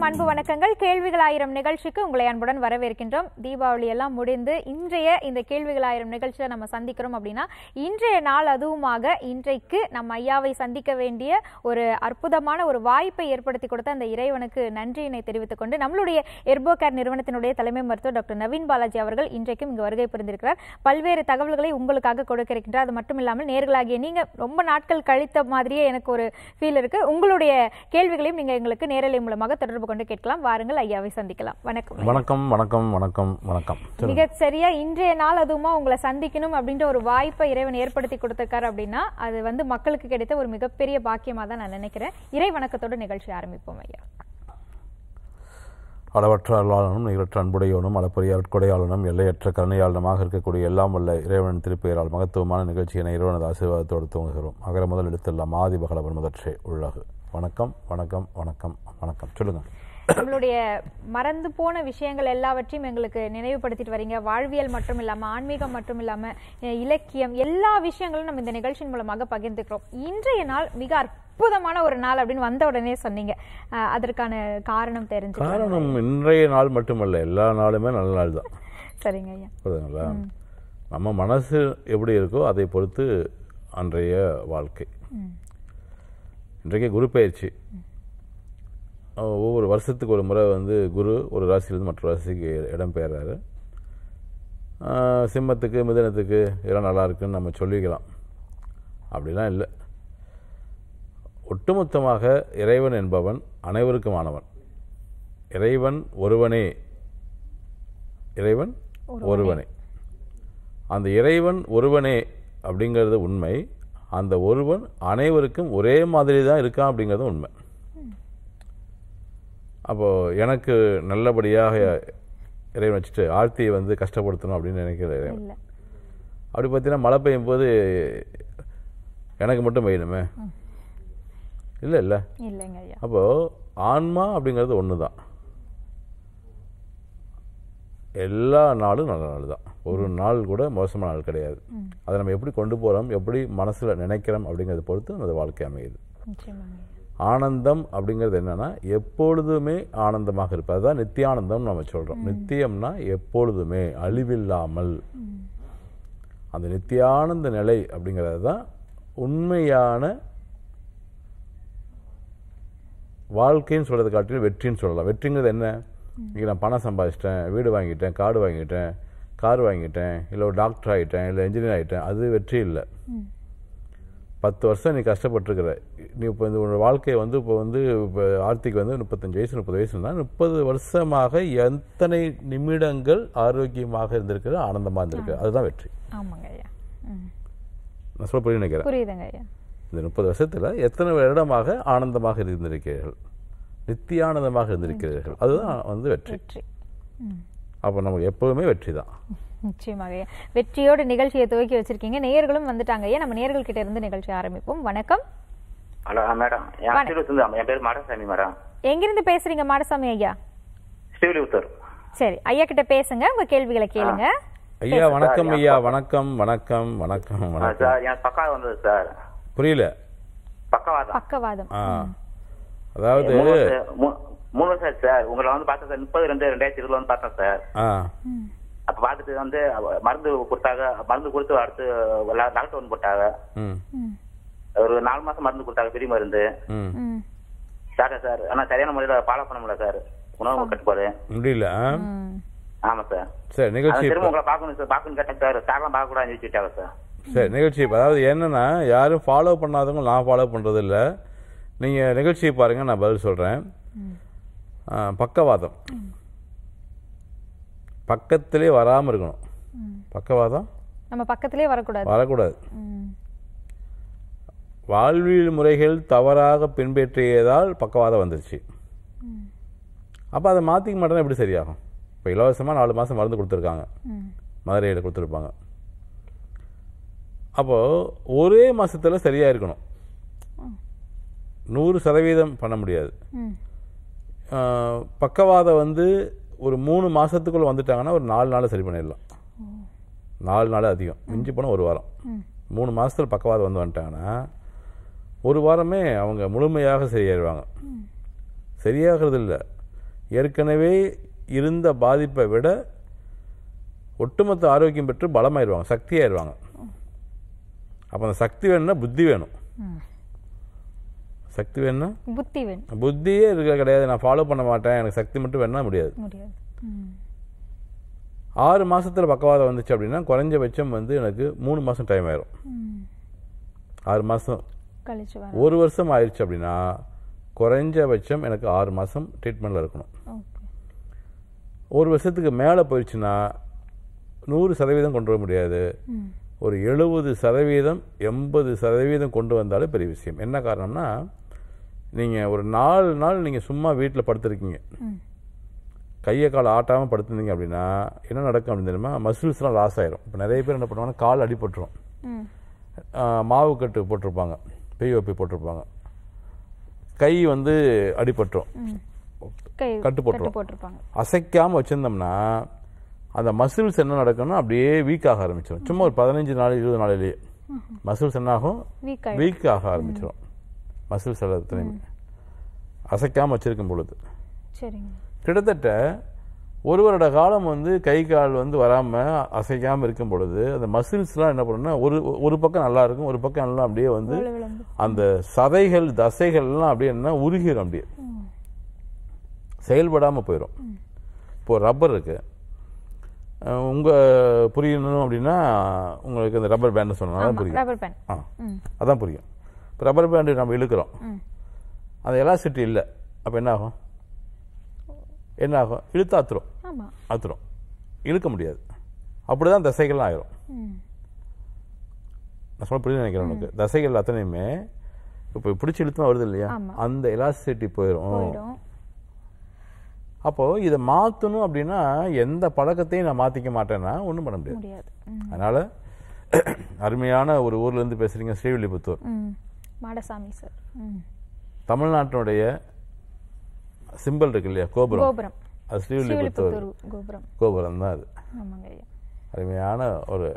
அனைவருக்கும் அன்பு வணக்கங்கள் கேள்விகள் ஆயிரம் நிகழ்ச்சிக்கு உங்களை அன்புடன் வரவேற்கின்றோம் தீபாவளி எல்லாம் முடிந்து இன்றைய இந்த கேள்விகள் ஆயிரம் நிகழ்ச்சியை நம்ம சந்திக்கிறோம் அப்படின்னா இன்றைய நாள் அதுவுமாக இன்றைக்கு நம்ம ஐயாவை சந்திக்க வேண்டிய ஒரு அற்புதமான ஒரு வாய்ப்பை ஏற்படுத்தி கொடுத்த அந்த இறைவனுக்கு நன்றியினை தெரிவித்துக் கொண்டு நம்மளுடைய எர்போ கேர் நிறுவனத்தினுடைய தலைமை மருத்துவர் டாக்டர் நவீன் பாலாஜி அவர்கள் இன்றைக்கும் இங்கு வருகை புரிந்திருக்கிறார் பல்வேறு தகவல்களை உங்களுக்காக கொடுக்க அது மட்டும் இல்லாமல் நேர்களாகிய நீங்க ரொம்ப நாட்கள் கழித்த மாதிரியே எனக்கு ஒரு ஃபீல் இருக்கு உங்களுடைய கேள்விகளையும் நீங்க எங்களுக்கு நேரலை மூலமாக தொடர்பு கொண்டு கேட்கலாம் வாருங்கள் ஐயாவை சந்திக்கலாம் வணக்கம் வணக்கம் வணக்கம் வணக்கம் வணக்கம் மிக சரியா இன்றைய நாள் அதுவும் உங்களை சந்திக்கணும் அப்படின்ற ஒரு வாய்ப்பை இறைவன் ஏற்படுத்தி கொடுத்திருக்காரு அப்படின்னா அது வந்து மக்களுக்கு கிடைத்த ஒரு மிகப்பெரிய பாக்கியமாக தான் நான் நினைக்கிறேன் இறை வணக்கத்தோட நிகழ்ச்சி ஆரம்பிப்போம் ஐயா அளவற்ற அருளாளனும் நிகழற்ற அன்புடையவனும் அளப்பரிய அற்கொடையாளனும் எல்லையற்ற கருணையாளனமாக இருக்கக்கூடிய எல்லாம் உள்ள இறைவனின் திருப்பெயரால் மகத்துவமான நிகழ்ச்சியினை இறைவனது ஆசீர்வாதத்தோடு துவங்குகிறோம் அகர முதல் எடுத்துள்ள மாதி பகலவன் முதற்றே உள்ளாகு வணக்கம் வணக்கம் வணக்கம் வணக்கம் சொல்லுங்கள் நம்மளுடைய மறந்து போன விஷயங்கள் எல்லாவற்றையும் எங்களுக்கு நினைவுபடுத்திட்டு வரீங்க வாழ்வியல் மட்டும் இல்லாமல் ஆன்மீகம் மட்டும் இல்லாமல் இலக்கியம் எல்லா விஷயங்களும் நம்ம இந்த நிகழ்ச்சியின் மூலமாக பகிர்ந்துக்கிறோம் இன்றைய நாள் மிக அற்புதமான ஒரு நாள் அப்படின்னு வந்த உடனே சொன்னீங்க அதற்கான காரணம் தெரிஞ்சு காரணம் இன்றைய நாள் மட்டுமல்ல எல்லா நாளுமே நல்ல நாள் தான் சரிங்க ஐயா நம்ம மனசு எப்படி இருக்கோ அதை பொறுத்து அன்றைய வாழ்க்கை இன்றைக்கு குரு பயிற்சி ஒவ்வொரு வருஷத்துக்கு ஒரு முறை வந்து குரு ஒரு ராசியிலேருந்து மற்ற ராசிக்கு இடம் பெயர்றாரு சிம்மத்துக்கு மிதனத்துக்கு இடம் நல்லா இருக்குன்னு நம்ம சொல்லிக்கலாம் அப்படிலாம் இல்லை ஒட்டுமொத்தமாக இறைவன் என்பவன் அனைவருக்குமானவன் இறைவன் ஒருவனே இறைவன் ஒருவனே அந்த இறைவன் ஒருவனே அப்படிங்கிறது உண்மை அந்த ஒருவன் அனைவருக்கும் ஒரே மாதிரி தான் இருக்கான் அப்படிங்கிறது உண்மை அப்போது எனக்கு நல்லபடியாக இறைவன் வச்சுட்டு ஆழ்த்தியை வந்து கஷ்டப்படுத்தணும் அப்படின்னு நினைக்கிறேன் அப்படி பார்த்தீங்கன்னா மழை பெய்யும் போது எனக்கு மட்டும் பெய்யணுமே இல்லை இல்லை அப்போது ஆன்மா அப்படிங்கிறது ஒன்று தான் எல்லா நாளும் நல்ல நாள் தான் ஒரு நாள் கூட மோசமான நாள் கிடையாது அதை நம்ம எப்படி கொண்டு போகிறோம் எப்படி மனசில் நினைக்கிறோம் அப்படிங்கிறத பொறுத்து அந்த வாழ்க்கை அமையுது ஆனந்தம் அப்படிங்கிறது என்னென்னா எப்பொழுதுமே ஆனந்தமாக இருப்பது அதுதான் நித்தியானந்தம் நம்ம சொல்கிறோம் நித்தியம்னா எப்பொழுதுமே அழிவில்லாமல் அந்த நித்தியானந்த நிலை அப்படிங்கிறது தான் உண்மையான வாழ்க்கைன்னு சொல்கிறது காட்டிலும் வெற்றின்னு சொல்லலாம் வெற்றிங்கிறது என்ன இன்றைக்கி நான் பணம் சம்பாதிச்சிட்டேன் வீடு வாங்கிட்டேன் காடு வாங்கிட்டேன் கார் வாங்கிட்டேன் இல்லை ஒரு டாக்டர் ஆகிட்டேன் இல்லை இன்ஜினியர் ஆகிட்டேன் அது வெற்றி இல்லை பத்து வருஷம் நீ கஷ்டப்பட்டுருக்குற நீ இப்போ இந்த உன்னோட வாழ்க்கையை வந்து இப்போ வந்து இப்போ ஆர்த்திக்கு வந்து முப்பத்தஞ்சு வயசு முப்பது வயசுனா முப்பது வருஷமாக எத்தனை நிமிடங்கள் ஆரோக்கியமாக இருந்திருக்கு ஆனந்தமாக இருந்திருக்கு அதுதான் வெற்றி நான் சொல்ல புரிய நினைக்கிறேன் இந்த முப்பது வருஷத்தில் எத்தனை வருடமாக ஆனந்தமாக இருந்திருக்கிறீர்கள் நித்தியானந்தமாக இருந்திருக்கிறீர்கள் அதுதான் வந்து வெற்றி அப்போ நமக்கு எப்போவுமே வெற்றி தான் நிச்சயமாகவே வெற்றியோட நிகழ்ச்சியை துவக்கி வச்சிருக்கீங்க நேயர்களும் வந்துட்டாங்க ஐயா நம்ம நேயர்கள் கிட்ட இருந்து நிகழ்ச்சி ஆரம்பிப்போம் வணக்கம் ஹலோ மேடம் என் பேர் மாடசாமி மேடம் எங்கிருந்து பேசுறீங்க மாடசாமி ஐயா ஸ்ரீவிலிபுத்தூர் சரி ஐயா கிட்ட பேசுங்க உங்க கேள்விகளை கேளுங்க ஐயா வணக்கம் ஐயா வணக்கம் வணக்கம் வணக்கம் வணக்கம் சார் என் பக்கம் வந்தது சார் புரியல பக்கவாதம் பக்கவாதம் அதாவது மூணு சார் சார் உங்களை வந்து பார்த்தேன் சார் முப்பது ரெண்டு ரெண்டாயிரத்தி இருபதுல வந்து பார்த்தேன் சார் அப்ப பாத்துட்டு வந்து மருந்து கொடுத்தாங்க மருந்து கொடுத்து அடுத்து லாக்டவுன் போட்டாங்க ஒரு நாலு மாசம் மருந்து கொடுத்தாங்க பெரிய மருந்து சார் சார் ஆனா சரியான முறையில ஃபாலோ பண்ண முடியல சார் உணவு கட்டுப்பாடு முடியல ஆமா சார் சார் நிகழ்ச்சி திரும்ப உங்களை பார்க்கணும் சார் பார்க்கணும் கேட்டாங்க சார் சார்லாம் பார்க்க கூடாதுன்னு வச்சுட்டாங்க சார் சரி நிகழ்ச்சி அதாவது என்னன்னா யாரும் ஃபாலோ பண்ணாதவங்க நான் ஃபாலோ பண்றது இல்லை நீங்க நிகழ்ச்சியை பாருங்க நான் பதில் சொல்றேன் பக்கவாதம் பக்கத்திலே வராமல் இருக்கணும் பக்கவாதம் நம்ம பக்கத்திலே வரக்கூடாது வரக்கூடாது வாழ்வியல் முறைகள் தவறாக பின்பற்றியதால் பக்கவாதம் வந்துருச்சு அப்போ அதை மாற்றிக்க மாட்டேன்னா எப்படி சரியாகும் இப்போ இலவசமாக நாலு மாதம் மருந்து கொடுத்துருக்காங்க மதுரையில் கொடுத்துருப்பாங்க அப்போது ஒரே மாதத்தில் சரியாக இருக்கணும் நூறு சதவீதம் பண்ண முடியாது பக்கவாதம் வந்து ஒரு மூணு மாதத்துக்குள்ளே வந்துட்டாங்கன்னா ஒரு நாலு நாளில் சரி பண்ணிடலாம் நாலு நாள் அதிகம் மிஞ்சி போனால் ஒரு வாரம் மூணு மாதத்தில் பக்கவாதம் வந்து வந்துட்டாங்கன்னா ஒரு வாரமே அவங்க முழுமையாக சரியாயிடுவாங்க சரியாகிறது இல்லை ஏற்கனவே இருந்த பாதிப்பை விட ஒட்டுமொத்த ஆரோக்கியம் பெற்று பலமாயிடுவாங்க சக்தியாயிடுவாங்க அப்போ அந்த சக்தி வேணும்னா புத்தி வேணும் சக்தி வேணும் புத்தி வேணும் புத்தியே இருக்க கிடையாது நான் ஃபாலோ பண்ண மாட்டேன் எனக்கு சக்தி மட்டும் வேணா முடியாது ஆறு மாதத்தில் பக்கவாதம் வந்துச்சு அப்படின்னா குறைஞ்சபட்சம் வந்து எனக்கு மூணு மாதம் டைம் ஆயிரும் ஆறு மாதம் ஒரு வருஷம் ஆயிடுச்சு அப்படின்னா குறைஞ்சபட்சம் எனக்கு ஆறு மாதம் ட்ரீட்மெண்ட்டில் இருக்கணும் ஒரு வருஷத்துக்கு மேலே போயிடுச்சுன்னா நூறு சதவீதம் கொண்டு வர முடியாது ஒரு எழுபது சதவீதம் எண்பது சதவீதம் கொண்டு வந்தாலே பெரிய விஷயம் என்ன காரணம்னா நீங்கள் ஒரு நாலு நாள் நீங்கள் சும்மா வீட்டில் படுத்துருக்கீங்க கையை கால் ஆட்டாமல் படுத்துருந்தீங்க அப்படின்னா என்ன நடக்கும் அப்படின்னு தெரியுமா மசில்ஸ்லாம் லாஸ் ஆயிரும் இப்போ நிறைய பேர் என்ன பண்ணுவாங்கன்னா கால் அடிபட்டுரும் மாவு கட்டு போட்டிருப்பாங்க ஒப்பி போட்டிருப்பாங்க கை வந்து அடிபட்டுரும் கட்டு போட்டுரும் அசைக்காமல் வச்சுருந்தோம்னா அந்த மசில்ஸ் என்ன நடக்கும்னா அப்படியே வீக் ஆக ஆரம்பிச்சிடும் சும்மா ஒரு பதினஞ்சு நாள் இருபது நாளிலேயே மசில்ஸ் என்ன ஆகும் வீக் ஆக ஆரம்பிச்சிடும் மசில் செலவு தலைமை அசைக்காமல் வச்சுருக்கும் பொழுது கிட்டத்தட்ட ஒரு வருட காலம் வந்து கை கால் வந்து வராமல் அசைக்காமல் இருக்கும் பொழுது அந்த மசில்ஸ்லாம் என்ன பண்ணுன்னா ஒரு ஒரு பக்கம் நல்லா இருக்கும் ஒரு பக்கம் நல்லா அப்படியே வந்து அந்த சதைகள் தசைகள்லாம் அப்படியே என்ன உருகிடும் அப்படியே செயல்படாமல் போயிடும் இப்போ ரப்பர் இருக்குது உங்கள் புரியணும் அப்படின்னா உங்களுக்கு அந்த ரப்பர் பேண்ட் சொன்னால் புரியும் ஆ அதான் புரியும் இப்போ ரப்பர் பேண்டு நம்ம இழுக்கிறோம் அந்த எலாசிட்டி இல்லை அப்போ என்ன ஆகும் என்ன ஆகும் இழுத்து ஆத்துரும் ஆத்துரும் இழுக்க முடியாது அப்படி தான் தசைகள்லாம் ஆயிரும் நான் சொல்ல புரிஞ்சு நினைக்கிறேன் உனக்கு தசைகள் அத்தனையுமே இப்போ பிடிச்சி இழுத்துனா வருது இல்லையா அந்த எலாசிட்டி போயிடும் அப்போது இதை மாற்றணும் அப்படின்னா எந்த பழக்கத்தையும் நான் மாற்றிக்க மாட்டேன்னா ஒன்றும் பண்ண முடியாது அதனால் அருமையான ஒரு ஊர்லேருந்து பேசுகிறீங்க ஸ்ரீவில்லிபுத்தூர் மாடசாமி சார் தமிழ்நாட்டினுடைய சிம்பிள் இருக்கு இல்லையா கோபுரம் கோபுரம் அது ஸ்ரீவில்லிபுத்தூர் கோபுரம் கோபுரம் தான் அது அருமையான ஒரு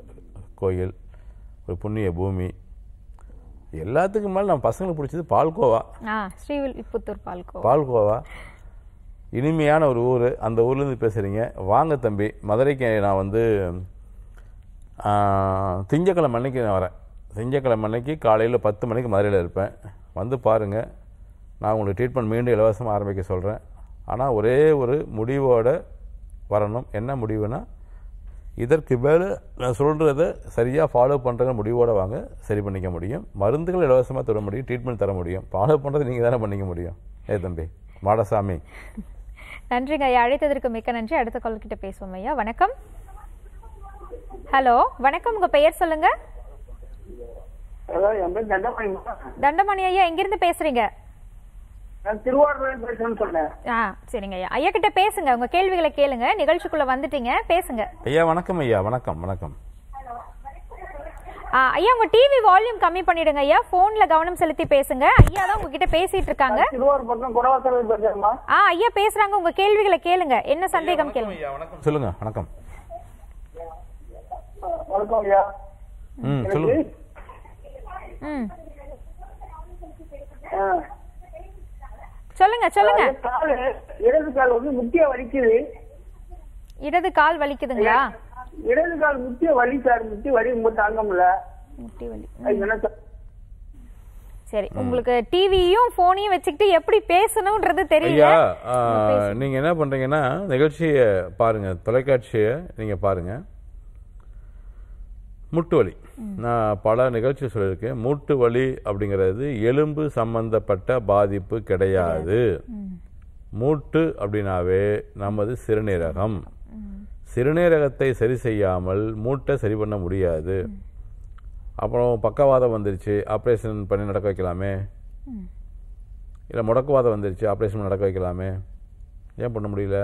கோயில் ஒரு புண்ணிய பூமி எல்லாத்துக்கும் மேலே நம்ம பசங்களுக்கு பிடிச்சது பால்கோவா ஸ்ரீவில்லிபுத்தூர் பால்கோவா பால்கோவா இனிமையான ஒரு ஊர் அந்த ஊர்லேருந்து பேசுகிறீங்க வாங்க தம்பி மதுரைக்கு நான் வந்து திங்கக்கிழமை அன்னைக்கு நான் வரேன் திங்கக்கிழமை அன்னைக்கு காலையில் பத்து மணிக்கு மதுரையில் இருப்பேன் வந்து பாருங்கள் நான் உங்களுக்கு ட்ரீட்மெண்ட் மீண்டும் இலவசமாக ஆரம்பிக்க சொல்கிறேன் ஆனால் ஒரே ஒரு முடிவோடு வரணும் என்ன முடிவுனா இதற்கு மேலே நான் சொல்கிறத சரியாக ஃபாலோ பண்ணுற முடிவோடு வாங்க சரி பண்ணிக்க முடியும் மருந்துகள் இலவசமாக தர முடியும் ட்ரீட்மெண்ட் தர முடியும் ஃபாலோ பண்ணுறது நீங்கள் தானே பண்ணிக்க முடியும் ஏ தம்பி மாடசாமி நன்றிங்க ஐயா அழைத்ததற்கு மிக்க நன்றி அடுத்த கால்கிட்ட பேசுவோம் ஐயா வணக்கம் ஹலோ வணக்கம் உங்கள் பெயர் சொல்லுங்கள் தண்டமணி ஐயா எங்கிருந்து பேசுறீங்க சரிங்க ஐயா ஐயா கிட்ட பேசுங்க உங்க கேள்விகளை கேளுங்க நிகழ்ச்சிக்குள்ள வந்துட்டீங்க பேசுங்க ஐயா வணக்கம் ஐயா வணக்கம் வணக்கம் ஐயா உங்க டிவி வால்யூம் கம்மி பண்ணிடுங்க ஐயா போன்ல கவனம் செலுத்தி பேசுங்க ஐயா தான் உங்ககிட்ட பேசிட்டு இருக்காங்க ஆ ஐயா பேசுறாங்க உங்க கேள்விகளை கேளுங்க என்ன சந்தேகம் கேளுங்க வணக்கம் சொல்லுங்க வணக்கம் வணக்கம் ஐயா ம் சொல்லுங்க சொல்லுங்க சொல்லுங்க இடது கால் வந்து முட்டிய வலிக்குது இடது கால் வலிக்குதுங்களா இடது கால் முட்டிய வலி சார் முட்டி வலி ரொம்ப தாங்க முடியல முட்டி வலி சரி உங்களுக்கு டிவியும் போனையும் வச்சுக்கிட்டு எப்படி பேசணும்ன்றது தெரியல நீங்க என்ன பண்றீங்கன்னா நிகழ்ச்சியை பாருங்க தொலைக்காட்சியை நீங்க பாருங்க முட்டு வலி நான் பல நிகழ்ச்சி சொல்லியிருக்கேன் மூட்டு வலி அப்படிங்கிறது எலும்பு சம்பந்தப்பட்ட பாதிப்பு கிடையாது மூட்டு அப்படின்னாவே நமது சிறுநீரகம் சிறுநீரகத்தை சரி செய்யாமல் மூட்டை சரி பண்ண முடியாது அப்புறம் பக்கவாதம் வந்துருச்சு ஆப்ரேஷன் பண்ணி நடக்க வைக்கலாமே இல்லை முடக்குவாதம் வந்துருச்சு ஆப்ரேஷன் நடக்க வைக்கலாமே ஏன் பண்ண முடியல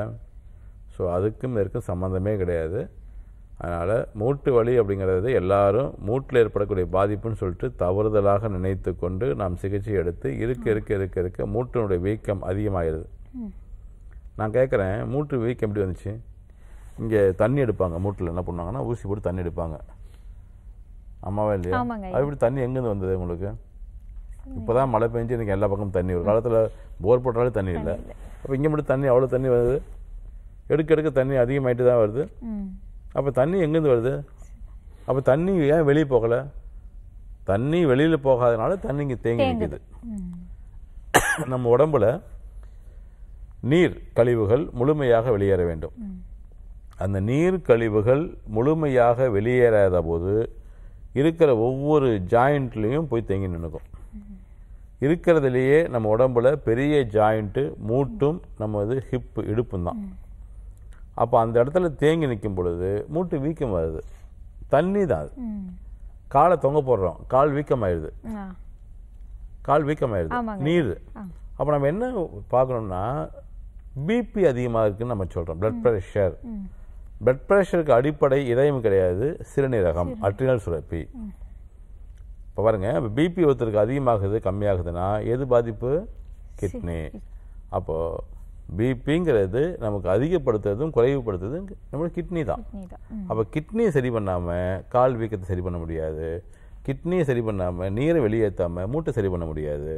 ஸோ அதுக்கும் இருக்கும் சம்மந்தமே கிடையாது அதனால் மூட்டு வலி அப்படிங்கிறது எல்லாரும் மூட்டில் ஏற்படக்கூடிய பாதிப்புன்னு சொல்லிட்டு தவறுதலாக நினைத்து கொண்டு நாம் சிகிச்சை எடுத்து இருக்க இருக்க இருக்க இருக்க மூட்டினுடைய வீக்கம் அதிகமாகிடுது நான் கேட்குறேன் மூட்டு வீக்கம் எப்படி வந்துச்சு இங்கே தண்ணி எடுப்பாங்க மூட்டில் என்ன பண்ணுவாங்கன்னா ஊசி போட்டு தண்ணி எடுப்பாங்க அம்மாவே இல்லையா அது இப்படி தண்ணி எங்கேருந்து வந்தது உங்களுக்கு இப்போ தான் மழை பெஞ்சு எனக்கு எல்லா பக்கமும் தண்ணி ஒரு காலத்தில் போர் போட்டாலே தண்ணி இல்லை அப்போ இங்கே மட்டும் தண்ணி அவ்வளோ தண்ணி வருது எடுக்க எடுக்க தண்ணி அதிகமாகிட்டு தான் வருது அப்போ தண்ணி எங்கேருந்து வருது அப்போ தண்ணி ஏன் வெளியே போகலை தண்ணி வெளியில் போகாதனால தண்ணி இங்கே தேங்கி நிற்கிது நம்ம உடம்புல நீர் கழிவுகள் முழுமையாக வெளியேற வேண்டும் அந்த நீர் கழிவுகள் முழுமையாக வெளியேறாத போது இருக்கிற ஒவ்வொரு ஜாயிண்ட்லேயும் போய் தேங்கி நின்றுக்கும் இருக்கிறதுலையே நம்ம உடம்புல பெரிய ஜாயிண்ட்டு மூட்டும் நம்ம இது ஹிப்பு இடுப்பும் தான் அப்போ அந்த இடத்துல தேங்கி நிற்கும் பொழுது மூட்டு வீக்கம் வருது தண்ணி தான் அது காலை தொங்க போடுறோம் கால் வீக்கம் ஆயிடுது கால் வீக்கம் ஆயிடுது நீர் அப்போ நம்ம என்ன பார்க்கணும்னா பிபி அதிகமாக இருக்குன்னு நம்ம சொல்கிறோம் பிளட் ப்ரெஷர் பிளட் ப்ரெஷருக்கு அடிப்படை இதயம் கிடையாது சிறுநீரகம் அட்ரினல் சுரப்பி இப்போ பாருங்க பிபி ஒருத்தருக்கு அதிகமாகுது கம்மியாகுதுன்னா எது பாதிப்பு கிட்னி அப்போது பிபிங்கிறது நமக்கு அதிகப்படுத்துறதும் குறைவுபடுத்துறதும் நம்மளோட கிட்னி தான் அப்போ கிட்னியை சரி பண்ணாமல் கால் வீக்கத்தை சரி பண்ண முடியாது கிட்னியை சரி பண்ணாமல் நீரை வெளியேற்றாமல் மூட்டை சரி பண்ண முடியாது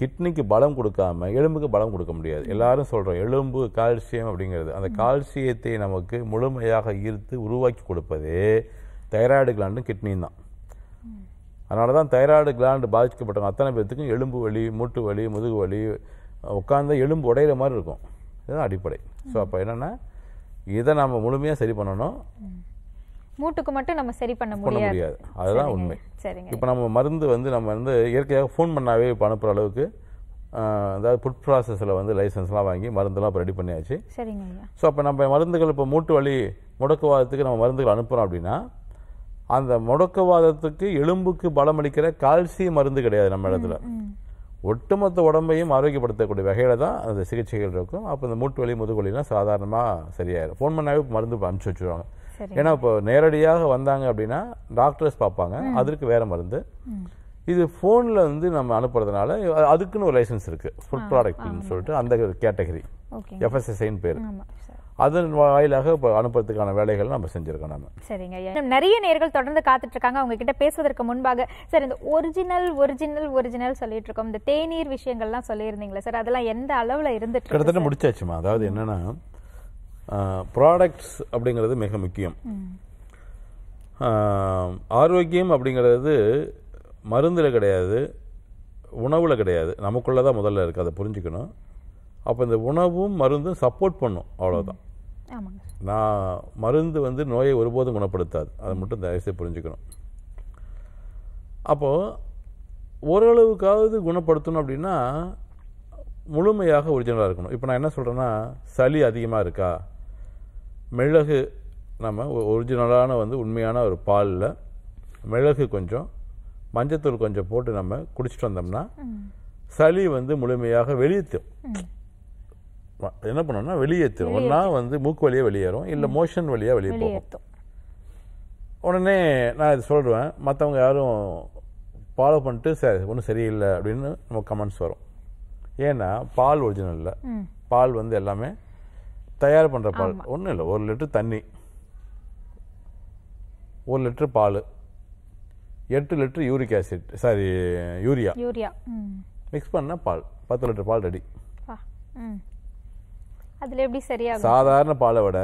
கிட்னிக்கு பலம் கொடுக்காம எலும்புக்கு பலம் கொடுக்க முடியாது எல்லாரும் சொல்கிறோம் எலும்பு கால்சியம் அப்படிங்கிறது அந்த கால்சியத்தை நமக்கு முழுமையாக ஈர்த்து உருவாக்கி கொடுப்பதே தைராய்டு கிளாண்டும் கிட்னியும் தான் அதனால தான் தைராய்டு கிளாண்டு பாதிக்கப்பட்டவங்க அத்தனை பேர்த்துக்கும் எலும்பு வலி மூட்டு வலி முதுகு வலி உட்காந்து எலும்பு உடையிற மாதிரி இருக்கும் இதுதான் அடிப்படை ஸோ அப்போ என்னென்னா இதை நம்ம முழுமையாக சரி பண்ணணும் மூட்டுக்கு மட்டும் நம்ம சரி பண்ண முடியாது அதுதான் உண்மை சரிங்க இப்போ நம்ம மருந்து வந்து நம்ம வந்து இயற்கையாக ஃபோன் பண்ணாவே இப்போ அனுப்புகிற அளவுக்கு அதாவது ஃபுட் ப்ராசஸில் வந்து லைசன்ஸ்லாம் வாங்கி மருந்துலாம் இப்போ ரெடி பண்ணியாச்சு சரிங்க ஸோ அப்போ நம்ம மருந்துகள் இப்போ மூட்டு வலி முடக்குவாதத்துக்கு நம்ம மருந்துகள் அனுப்புகிறோம் அப்படின்னா அந்த முடக்கவாதத்துக்கு எலும்புக்கு பலமளிக்கிற கால்சியம் மருந்து கிடையாது நம்ம இடத்துல ஒட்டுமொத்த உடம்பையும் ஆரோக்கியப்படுத்தக்கூடிய வகையில் தான் அந்த சிகிச்சைகள் இருக்கும் அப்போ இந்த மூட்டு வலி முதுகுவலிலாம் சாதாரணமாக சரியாயிடும் ஃபோன் பண்ணாவே மருந்து அனுப்பிச்சி வச்சுருவாங்க ஏன்னா இப்போ நேரடியாக வந்தாங்க அப்படின்னா டாக்டர்ஸ் பார்ப்பாங்க அதற்கு வேறு மருந்து இது ஃபோனில் வந்து நம்ம அனுப்புறதுனால அதுக்குன்னு ஒரு லைசன்ஸ் இருக்குது ஃபுட் ப்ராடக்ட்னு சொல்லிட்டு அந்த கேட்டகரி எஃப்எஸ்எஸ்ஐன்னு பேர் அதன் வாயிலாக இப்போ அனுப்புறதுக்கான வேலைகள் நம்ம செஞ்சுருக்கோம் நம்ம சரிங்க நிறைய நேர்கள் தொடர்ந்து காத்துட்ருக்காங்க கிட்ட பேசுவதற்கு முன்பாக சார் இந்த ஒரிஜினல் ஒரிஜினல் ஒரிஜினல் சொல்லிட்டு இருக்கோம் இந்த தேநீர் விஷயங்கள்லாம் சொல்லியிருந்தீங்களா சார் அதெல்லாம் எந்த அளவில் இருந்துட்டு கிட்டத்தட்ட முடிச்சாச்சுமா அதாவது என்னென்னா ப்ராடக்ட்ஸ் அப்படிங்கிறது மிக முக்கியம் ஆரோக்கியம் அப்படிங்கிறது மருந்தில் கிடையாது உணவில் கிடையாது நமக்குள்ளே தான் முதல்ல இருக்குது அதை புரிஞ்சுக்கணும் அப்போ இந்த உணவும் மருந்தும் சப்போர்ட் பண்ணும் அவ்வளோதான் நான் மருந்து வந்து நோயை ஒருபோதும் குணப்படுத்தாது அதை மட்டும் தயவுசெய்து புரிஞ்சுக்கணும் அப்போது ஓரளவுக்காவது குணப்படுத்தணும் அப்படின்னா முழுமையாக ஒரிஜினலாக இருக்கணும் இப்போ நான் என்ன சொல்கிறேன்னா சளி அதிகமாக இருக்கா மிளகு நம்ம ஒரிஜினலான வந்து உண்மையான ஒரு பாலில் மிளகு கொஞ்சம் மஞ்சத்தூள் கொஞ்சம் போட்டு நம்ம குடிச்சிட்டு வந்தோம்னா சளி வந்து முழுமையாக வெளியேற்றும் என்ன பண்ணோம்னா வெளியேற்றும் ஒன்றா வந்து மூக்கு வழியாக வெளியேறும் இல்லை மோஷன் வழியாக வெளியே போகும் உடனே நான் இது சொல்கிறேன் மற்றவங்க யாரும் ஃபாலோ பண்ணிட்டு சரி ஒன்றும் சரியில்லை அப்படின்னு நம்ம கமெண்ட்ஸ் வரும் ஏன்னா பால் ஒரிஜினல் இல்லை பால் வந்து எல்லாமே தயார் பண்ணுற பால் ஒன்றும் இல்லை ஒரு லிட்டர் தண்ணி ஒரு லிட்டர் பால் எட்டு litre uric acid sorry urea urea mix பண்ணால் பால் பத்து லிட்டர் பால் ரெடி அதில் எப்படி சாதாரண பாலை விட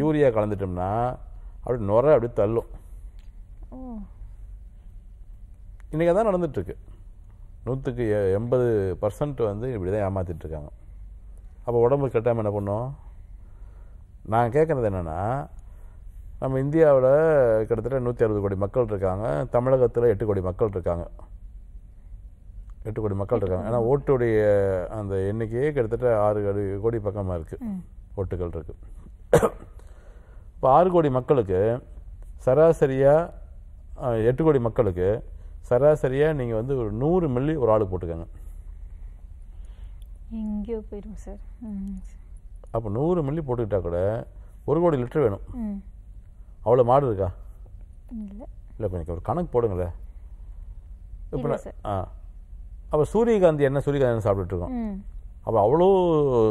யூரியா கலந்துட்டோம்னா அப்படி நுர அப்படி தள்ளும் இன்றைக்கி தான் நடந்துட்டுருக்கு நூற்றுக்கு எண்பது பர்சன்ட் வந்து இப்படி தான் ஏமாற்றிட்டுருக்காங்க அப்போ உடம்பு கெட்டாமல் என்ன பண்ணோம் நான் கேட்குறது என்னென்னா நம்ம இந்தியாவில் கிட்டத்தட்ட நூற்றி அறுபது கோடி மக்கள் இருக்காங்க தமிழகத்தில் எட்டு கோடி மக்கள் இருக்காங்க எட்டு கோடி மக்கள் இருக்காங்க ஏன்னா ஓட்டுடைய அந்த எண்ணிக்கையே கிட்டத்தட்ட ஆறு கோடி கோடி பக்கமாக இருக்குது ஓட்டுகள் இருக்குது இப்போ ஆறு கோடி மக்களுக்கு சராசரியாக எட்டு கோடி மக்களுக்கு சராசரியாக நீங்கள் வந்து ஒரு நூறு மில்லி ஒரு ஆளுக்கு போட்டுக்கோங்க எங்கேயோ போயிடும் சார் அப்போ நூறு மில்லி போட்டுக்கிட்டா கூட ஒரு கோடி லிட்டர் வேணும் அவ்வளோ மாடு இருக்கா இல்லை இல்லை கொஞ்சம் ஒரு கணக்கு போடுங்களேன் இப்போ ஆ அப்போ சூரியகாந்தி என்ன சூரியகாந்தி சாப்பிட்டுட்டு இருக்கோம் அப்போ அவ்வளோ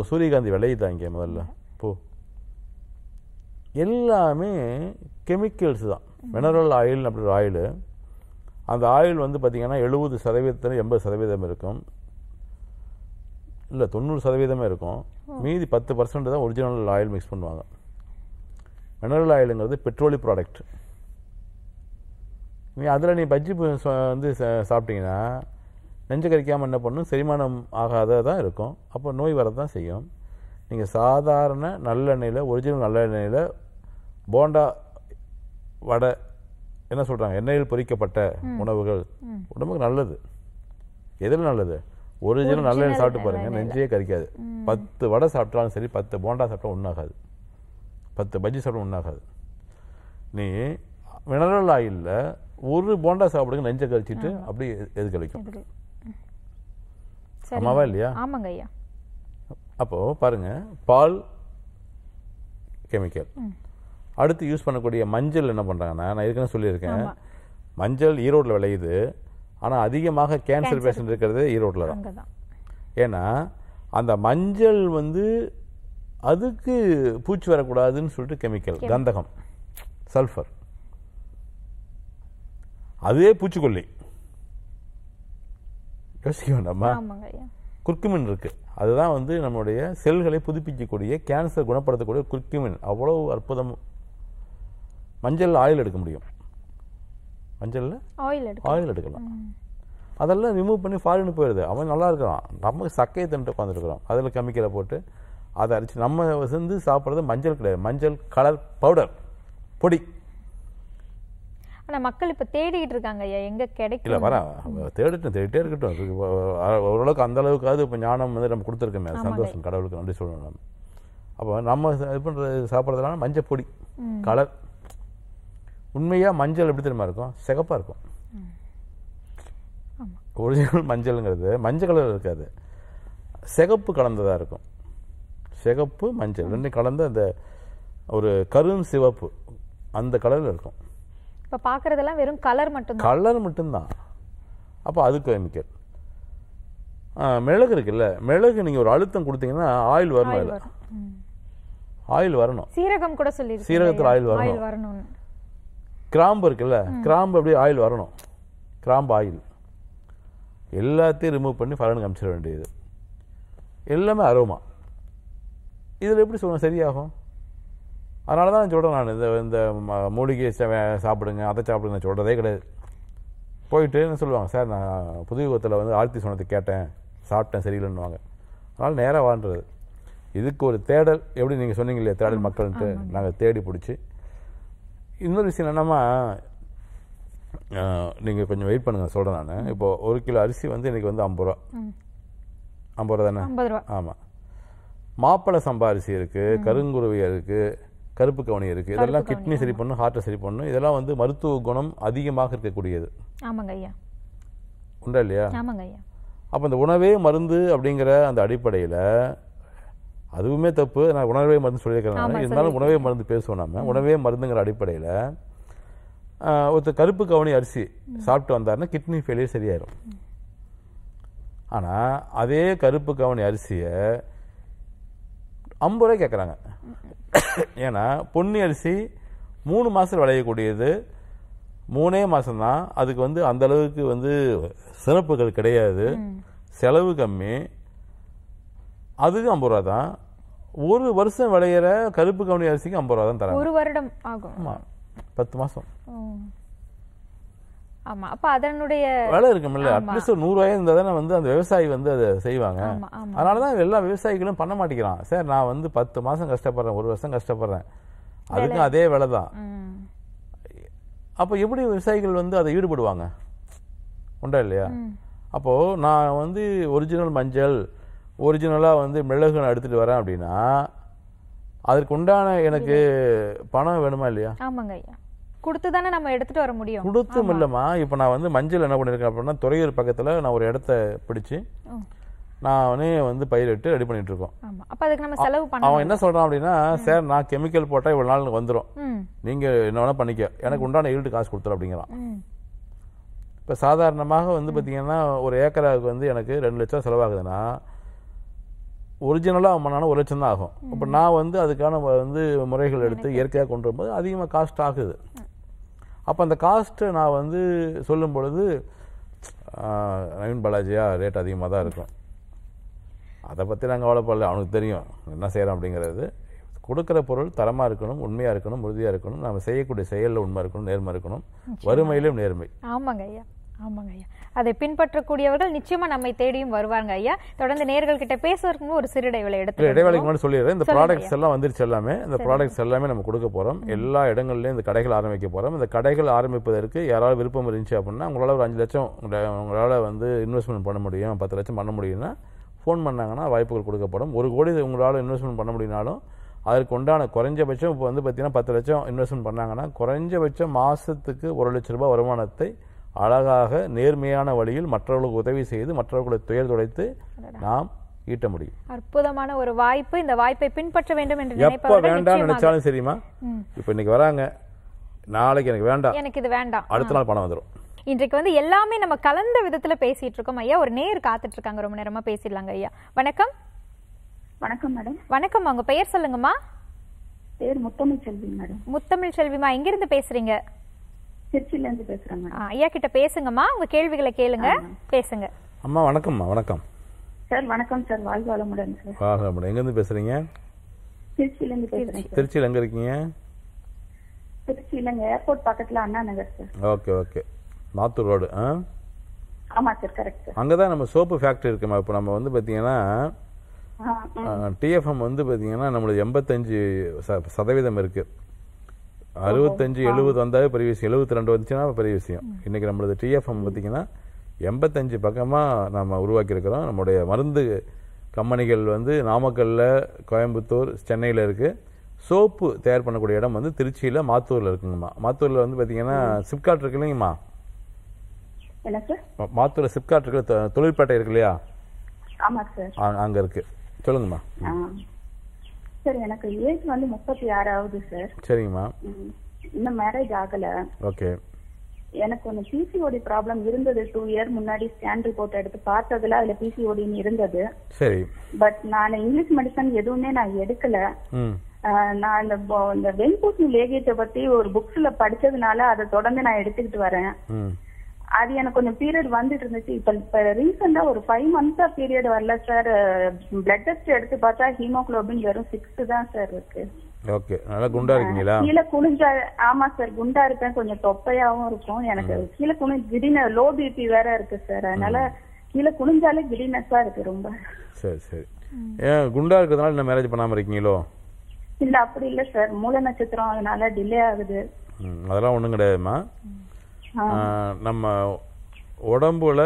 சூரியகாந்தி விளையுதா இங்கே முதல்ல பூ எல்லாமே கெமிக்கல்ஸ் தான் மினரல் ஆயில் அப்படின்ற ஆயில் அந்த ஆயில் வந்து பார்த்திங்கன்னா எழுபது சதவீதத்தில் எண்பது சதவீதம் இருக்கும் இல்லை தொண்ணூறு சதவீதமே இருக்கும் மீதி பத்து பர்சன்ட் தான் ஒரிஜினல் ஆயில் மிக்ஸ் பண்ணுவாங்க மினரல் ஆயிலுங்கிறது பெட்ரோலி ப்ராடக்ட் நீ அதில் நீ பஜ்ஜி வந்து சாப்பிட்டிங்கன்னா நெஞ்சு கறிக்காமல் என்ன பண்ணும் செரிமானம் ஆகாத தான் இருக்கும் அப்போ நோய் வர தான் செய்யும் நீங்கள் சாதாரண நல்லெண்ணெயில் ஒரிஜினல் நல்லெண்ணெயில் போண்டா வடை என்ன சொல்கிறாங்க எண்ணெயில் பொறிக்கப்பட்ட உணவுகள் உடம்புக்கு நல்லது எதில் நல்லது ஒரிஜினல் நல்லெண்ணெய் சாப்பிட்டு பாருங்கள் நெஞ்சே கறிக்காது பத்து வடை சாப்பிட்டாலும் சரி பத்து போண்டா சாப்பிட்டா ஒன்றாகாது பத்து பஜ்ஜி சாப்பிட ஒன்றாகாது நீ மினரல் ஆயிலில் ஒரு போண்டா சாப்பிடுங்க நெஞ்சை கழிச்சிட்டு அப்படி எது கழிக்கும் ஆமாவா இல்லையா ஆமாங்க ஐயா அப்போது பாருங்க பால் கெமிக்கல் அடுத்து யூஸ் பண்ணக்கூடிய மஞ்சள் என்ன பண்ணுறாங்கன்னா நான் ஏற்கனவே சொல்லியிருக்கேன் மஞ்சள் ஈரோட்டில் விளையுது ஆனால் அதிகமாக கேன்சர் பேஷண்ட் இருக்கிறது ஈரோட்டில் தான் ஏன்னா அந்த மஞ்சள் வந்து அதுக்கு பூச்சி வரக்கூடாதுன்னு சொல்லிட்டு கெமிக்கல் கந்தகம் சல்ஃபர் அதே பூச்சிக்கொல்லி யோசிக்க வேண்டாமா குர்க்குமின் இருக்குது அதுதான் வந்து நம்மளுடைய செல்களை புதுப்பிக்கக்கூடிய கேன்சர் குணப்படுத்தக்கூடிய குர்க்குமின் அவ்வளோ அற்புதம் மஞ்சள் ஆயில் எடுக்க முடியும் மஞ்சளில் ஆயில் ஆயில் எடுக்கலாம் அதெல்லாம் ரிமூவ் பண்ணி ஃபாரின் போயிடுது அவன் நல்லா இருக்கிறான் நமக்கு சக்கையை தின்ட்டு உட்காந்துருக்குறோம் அதில் கமிக்கலை போட்டு அதை அரைச்சி நம்ம சேர்ந்து சாப்பிட்றது மஞ்சள் கிடையாது மஞ்சள் கலர் பவுடர் பொடி ஆனால் மக்கள் இப்போ தேடிக்கிட்டு இருக்காங்க ஐயா எங்கே கிடைக்கும் இல்லை வரா தேடிட்டு தேடிட்டே இருக்கட்டும் ஓரளவுக்கு அந்த அது இப்போ ஞானம் வந்து நம்ம கொடுத்துருக்கோமே சந்தோஷம் கடவுளுக்கு நன்றி சொல்லணும் நம்ம அப்போ நம்ம இது பண்ணுறது சாப்பிட்றதுனால மஞ்சள் பொடி கலர் உண்மையாக மஞ்சள் எப்படி தெரியுமா இருக்கும் சிகப்பாக இருக்கும் ஒரிஜினல் மஞ்சள்ங்கிறது மஞ்சள் கலர் இருக்காது சிகப்பு கலந்ததாக இருக்கும் சிகப்பு மஞ்சள் ரெண்டு கலந்த அந்த ஒரு கரும் சிவப்பு அந்த கலரில் இருக்கும் இப்போ பார்க்குறதெல்லாம் வெறும் கலர் மட்டும் கலர் மட்டும்தான் அப்போ அது கெமிக்கல் மிளகு இருக்குல்ல மிளகு நீங்கள் ஒரு அழுத்தம் கொடுத்தீங்கன்னா ஆயில் வரணும் இல்லை ஆயில் வரணும் சீரகம் கூட சொல்லி சீரகத்தில் ஆயில் வரணும் கிராம்பு இருக்குல்ல கிராம்பு அப்படியே ஆயில் வரணும் கிராம்பு ஆயில் எல்லாத்தையும் ரிமூவ் பண்ணி ஃபலனுக்கு அமைச்சிட வேண்டியது எல்லாமே அரோமா இதில் எப்படி சொல்லணும் சரியாகும் அதனால தான் சொல்கிறேன் நான் இந்த இந்த மூலிகை சாப்பிடுங்க அதை சாப்பிடுங்க சொல்கிறதே கிடையாது போயிட்டு என்ன சொல்லுவாங்க சார் நான் புதுயுகத்தில் வந்து ஆழ்த்தி சொன்னது கேட்டேன் சாப்பிட்டேன் சரியில்லைன்னுவாங்க அதனால் நேராக வாழ்றது இதுக்கு ஒரு தேடல் எப்படி நீங்கள் சொன்னீங்க இல்லையா தேடல் மக்கள்ன்ட்டு நாங்கள் தேடி பிடிச்சி இன்னொரு விஷயம் என்னென்னா நீங்கள் கொஞ்சம் வெயிட் பண்ணுங்கள் சொல்கிறேன் நான் இப்போது ஒரு கிலோ அரிசி வந்து இன்றைக்கி வந்து ஐம்பது ரூபா ஐம்பது ரூபா தானே ஆமாம் மாப்பிள்ளை சம்பா அரிசி இருக்குது கருங்குருவி இருக்குது கருப்பு கவனி இருக்குது இதெல்லாம் கிட்னி சரி பண்ணும் ஹார்ட்டை சரி பண்ணணும் இதெல்லாம் வந்து மருத்துவ குணம் அதிகமாக இருக்கக்கூடியது ஆமாங்க ஐயா உண்டா இல்லையா ஆமாங்க ஐயா அப்போ இந்த உணவே மருந்து அப்படிங்கிற அந்த அடிப்படையில் அதுவுமே தப்பு நான் உணவே மருந்து சொல்லியிருக்கிறேன் இருந்தாலும் உணவே மருந்து பேசுவோம் நம்ம உணவே மருந்துங்கிற அடிப்படையில் ஒருத்தர் கருப்பு கவனி அரிசி சாப்பிட்டு வந்தாருன்னா கிட்னி ஃபெயிலியர் சரியாயிடும் ஆனால் அதே கருப்பு கவனி அரிசியை ஐம்பது ரூபாய் கேட்குறாங்க ஏன்னா பொன்னி அரிசி மூணு மாதம் விளையக்கூடியது மூணே மாதம்தான் அதுக்கு வந்து அந்த அளவுக்கு வந்து சிறப்புகள் கிடையாது செலவு கம்மி அதுக்கும் ஐம்பது ரூபா தான் ஒரு வருஷம் விளையிற கருப்பு கவுனி அரிசிக்கு ஐம்பது ரூபா தான் தராங்க ஒரு வருடம் ஆகும் ஆமாம் பத்து மாதம் ஆமா அப்ப அதனுடைய வேலை இருக்கும்ல அட்லீஸ்ட் நூறு ரூபாய் இருந்தா தானே வந்து அந்த விவசாயி வந்து அதை செய்வாங்க அதனாலதான் எல்லா விவசாயிகளும் பண்ண மாட்டேங்கிறான் சார் நான் வந்து பத்து மாசம் கஷ்டப்படுறேன் ஒரு வருஷம் கஷ்டப்படுறேன் அதுக்கும் அதே வேலை தான் அப்போ எப்படி விவசாயிகள் வந்து அதை ஈடுபடுவாங்க உண்டா இல்லையா அப்போ நான் வந்து ஒரிஜினல் மஞ்சள் ஒரிஜினலாக வந்து மிளகு எடுத்துட்டு வரேன் அப்படின்னா அதற்கு உண்டான எனக்கு பணம் வேணுமா இல்லையா ஆமாங்க ஐயா கொடுத்து தானே நம்ம எடுத்துட்டு வர முடியும் கொடுத்தும் இல்லைம்மா இப்போ நான் வந்து மஞ்சள் என்ன பண்ணியிருக்கேன் அப்படின்னா துறையூர் பக்கத்தில் நான் ஒரு இடத்த பிடிச்சி நானே வந்து பயிரிட்டு ரெடி பண்ணிட்டு இருக்கோம் அவன் என்ன சொல்றான் அப்படின்னா சார் நான் கெமிக்கல் போட்டால் இவ்வளோ நாள் வந்துடும் நீங்க என்ன வேணா பண்ணிக்க எனக்கு உண்டான ஈல்டு காசு கொடுத்துரு அப்படிங்கிறான் இப்போ சாதாரணமாக வந்து பார்த்தீங்கன்னா ஒரு ஏக்கராவுக்கு வந்து எனக்கு ரெண்டு லட்சம் செலவாகுதுன்னா ஒரிஜினலாக பண்ணாலும் ஒரு லட்சம் தான் ஆகும் இப்போ நான் வந்து அதுக்கான வந்து முறைகள் எடுத்து இயற்கையாக கொண்டு வரும்போது அதிகமாக காஸ்ட் ஆகுது அப்போ அந்த காஸ்ட்டை நான் வந்து சொல்லும் பொழுது நவீன் பாலாஜியா ரேட் அதிகமாக தான் இருக்கும் அதை பற்றி நாங்கள் கவலைப்படல அவனுக்கு தெரியும் என்ன செய்கிறோம் அப்படிங்கிறது கொடுக்குற பொருள் தரமாக இருக்கணும் உண்மையாக இருக்கணும் உறுதியாக இருக்கணும் நம்ம செய்யக்கூடிய செயலில் உண்மை இருக்கணும் நேர்மை இருக்கணும் வறுமையிலும் நேர்மை ஆமாங்க ஐயா ஆமாங்க ஐயா அதை பின்பற்றக்கூடியவர்கள் நிச்சயமா நம்மை தேடியும் வருவாங்க ஐயா தொடர்ந்து நேர்கள் கிட்ட பேசுவதற்கு ஒரு சிறு இடைவேளை எடுத்து இடைவெளிக்கு முன்னாடி சொல்லிடுறேன் இந்த ப்ராடக்ட்ஸ் எல்லாம் வந்துருச்சு எல்லாமே இந்த ப்ராடக்ட்ஸ் எல்லாமே நம்ம கொடுக்க போறோம் எல்லா இடங்கள்லயும் இந்த கடைகள் ஆரம்பிக்க போறோம் இந்த கடைகள் ஆரம்பிப்பதற்கு யாராவது விருப்பம் இருந்துச்சு அப்படின்னா உங்களால் ஒரு அஞ்சு லட்சம் உங்களால் வந்து இன்வெஸ்ட்மெண்ட் பண்ண முடியும் பத்து லட்சம் பண்ண முடியும்னா ஃபோன் பண்ணாங்கன்னா வாய்ப்புகள் கொடுக்கப்படும் ஒரு கோடி உங்களால் இன்வெஸ்ட்மெண்ட் பண்ண முடியினாலும் அதற்கு உண்டான குறைஞ்சபட்சம் இப்போ வந்து பார்த்தீங்கன்னா பத்து லட்சம் இன்வெஸ்ட்மெண்ட் பண்ணாங்கன்னா குறைஞ்சபட்சம் மாதத்துக்கு ஒரு லட்ச ரூபாய் வருமானத்தை அழகாக நேர்மையான வழியில் மற்றவர்களுக்கு உதவி செய்து மற்றவர்களை துயர் துடைத்து நாம் ஈட்ட முடியும் அற்புதமான ஒரு வாய்ப்பு இந்த வாய்ப்பை பின்பற்ற வேண்டும் என்று எப்போ வேண்டாம் நினைச்சாலும் சரிமா இப்போ இன்னைக்கு வராங்க நாளைக்கு எனக்கு வேண்டாம் எனக்கு இது வேண்டாம் அடுத்த நாள் பணம் வந்துடும் இன்றைக்கு வந்து எல்லாமே நம்ம கலந்த விதத்துல பேசிட்டு இருக்கோம் ஐயா ஒரு நேர் காத்துட்டு இருக்காங்க ரொம்ப நேரமா பேசிடலாங்க ஐயா வணக்கம் வணக்கம் மேடம் வணக்கம் உங்க பெயர் சொல்லுங்கம்மா பேர் முத்தமிழ் செல்வி மேடம் முத்தமிழ் செல்விமா எங்கிருந்து பேசுறீங்க திருச்சில இருந்து ஐயா கிட்ட பேசுங்கம்மா உங்க கேள்விகளை கேளுங்க பேசுங்க அம்மா வணக்கம்மா வணக்கம் சார் வணக்கம் சார் வாழ்க வளமுடன் சார் வாழ்க வளமுடன் எங்க இருந்து பேசுறீங்க திருச்சில இருந்து பேசுறேன் திருச்சில எங்க இருக்கீங்க திருச்சில ஏர்போர்ட் பக்கத்துல Anna Nagar sir okay okay Mathur road ஆ ஆமாம் சார் கரெக்ட் அங்கே தான் நம்ம சோப்பு ஃபேக்ட்ரி இருக்குமா இப்போ நம்ம வந்து பார்த்தீங்கன்னா டிஎஃப்எம் வந்து பார்த்தீங்கன்னா நம்மளுக்கு எண்பத்தஞ்சு ச சதவீதம் இருக்குது அறுபத்தஞ்சு எழுபது வந்தாவே பெரிய விஷயம் எழுபத்தி ரெண்டு வந்துச்சுன்னா பெரிய விஷயம் இன்றைக்கி நம்மளது டிஎஃப்எம் பார்த்திங்கன்னா எண்பத்தஞ்சு பக்கமாக நம்ம உருவாக்கியிருக்கிறோம் நம்முடைய மருந்து கம்பெனிகள் வந்து நாமக்கல்லில் கோயம்புத்தூர் சென்னையில் இருக்குது சோப்பு தயார் பண்ணக்கூடிய இடம் வந்து திருச்சியில் மாத்தூரில் இருக்குங்கம்மா மாத்தூரில் வந்து பார்த்தீங்கன்னா சிப்காட் இருக்கு இல்லைங்கம்மா மாத்தூரில் சிப்காட் இருக்கிற தொழிற்பேட்டை இருக்கு இல்லையா அங்கே இருக்குது சொல்லுங்கம்மா சார் எனக்கு ஏஜ் வந்து முப்பத்தி ஆறாவது சார் சரிங்கம்மா இன்னும் மேரேஜ் ஆகல ஓகே எனக்கு ஒன்று பிசிஓடி ப்ராப்ளம் இருந்தது டூ இயர் முன்னாடி ஸ்கேன் ரிப்போர்ட் எடுத்து பார்த்ததுல அதுல பிசிஓடின்னு இருந்தது சரி பட் நான் இங்கிலீஷ் மெடிசன் எதுவுமே நான் எடுக்கல நான் இந்த இந்த வெண்பூசி லேகியத்தை பத்தி ஒரு புக்ஸ்ல படிச்சதுனால அதை தொடர்ந்து நான் எடுத்துக்கிட்டு வரேன் அது எனக்கு கொஞ்சம் பீரியட் வந்துட்டு இருந்துச்சு இப்ப இப்ப ரீசெண்டா ஒரு ஃபைவ் மந்த்ஸா பீரியட் வரல சார் பிளட் டெஸ்ட் எடுத்து பார்த்தா ஹீமோகுளோபின் வெறும் சிக்ஸ் தான் சார் இருக்கு ஓகே நல்லா குண்டா இருக்கீங்களா கீழே குனிஞ்சா ஆமா சார் குண்டா இருக்கேன் கொஞ்சம் தொப்பையாவும் இருக்கும் எனக்கு கீழே குனி திடீர்னு லோ பிபி வேற இருக்கு சார் அதனால கீழே குனிஞ்சாலே கிடினஸா இருக்கு ரொம்ப சரி சரி ஏன் குண்டா இருக்கிறதுனால என்ன மேரேஜ் பண்ணாம இருக்கீங்களோ இல்ல அப்படி இல்ல சார் மூல நட்சத்திரம் அதனால டிலே ஆகுது அதெல்லாம் ஒண்ணும் கிடையாதுமா நம்ம உடம்புல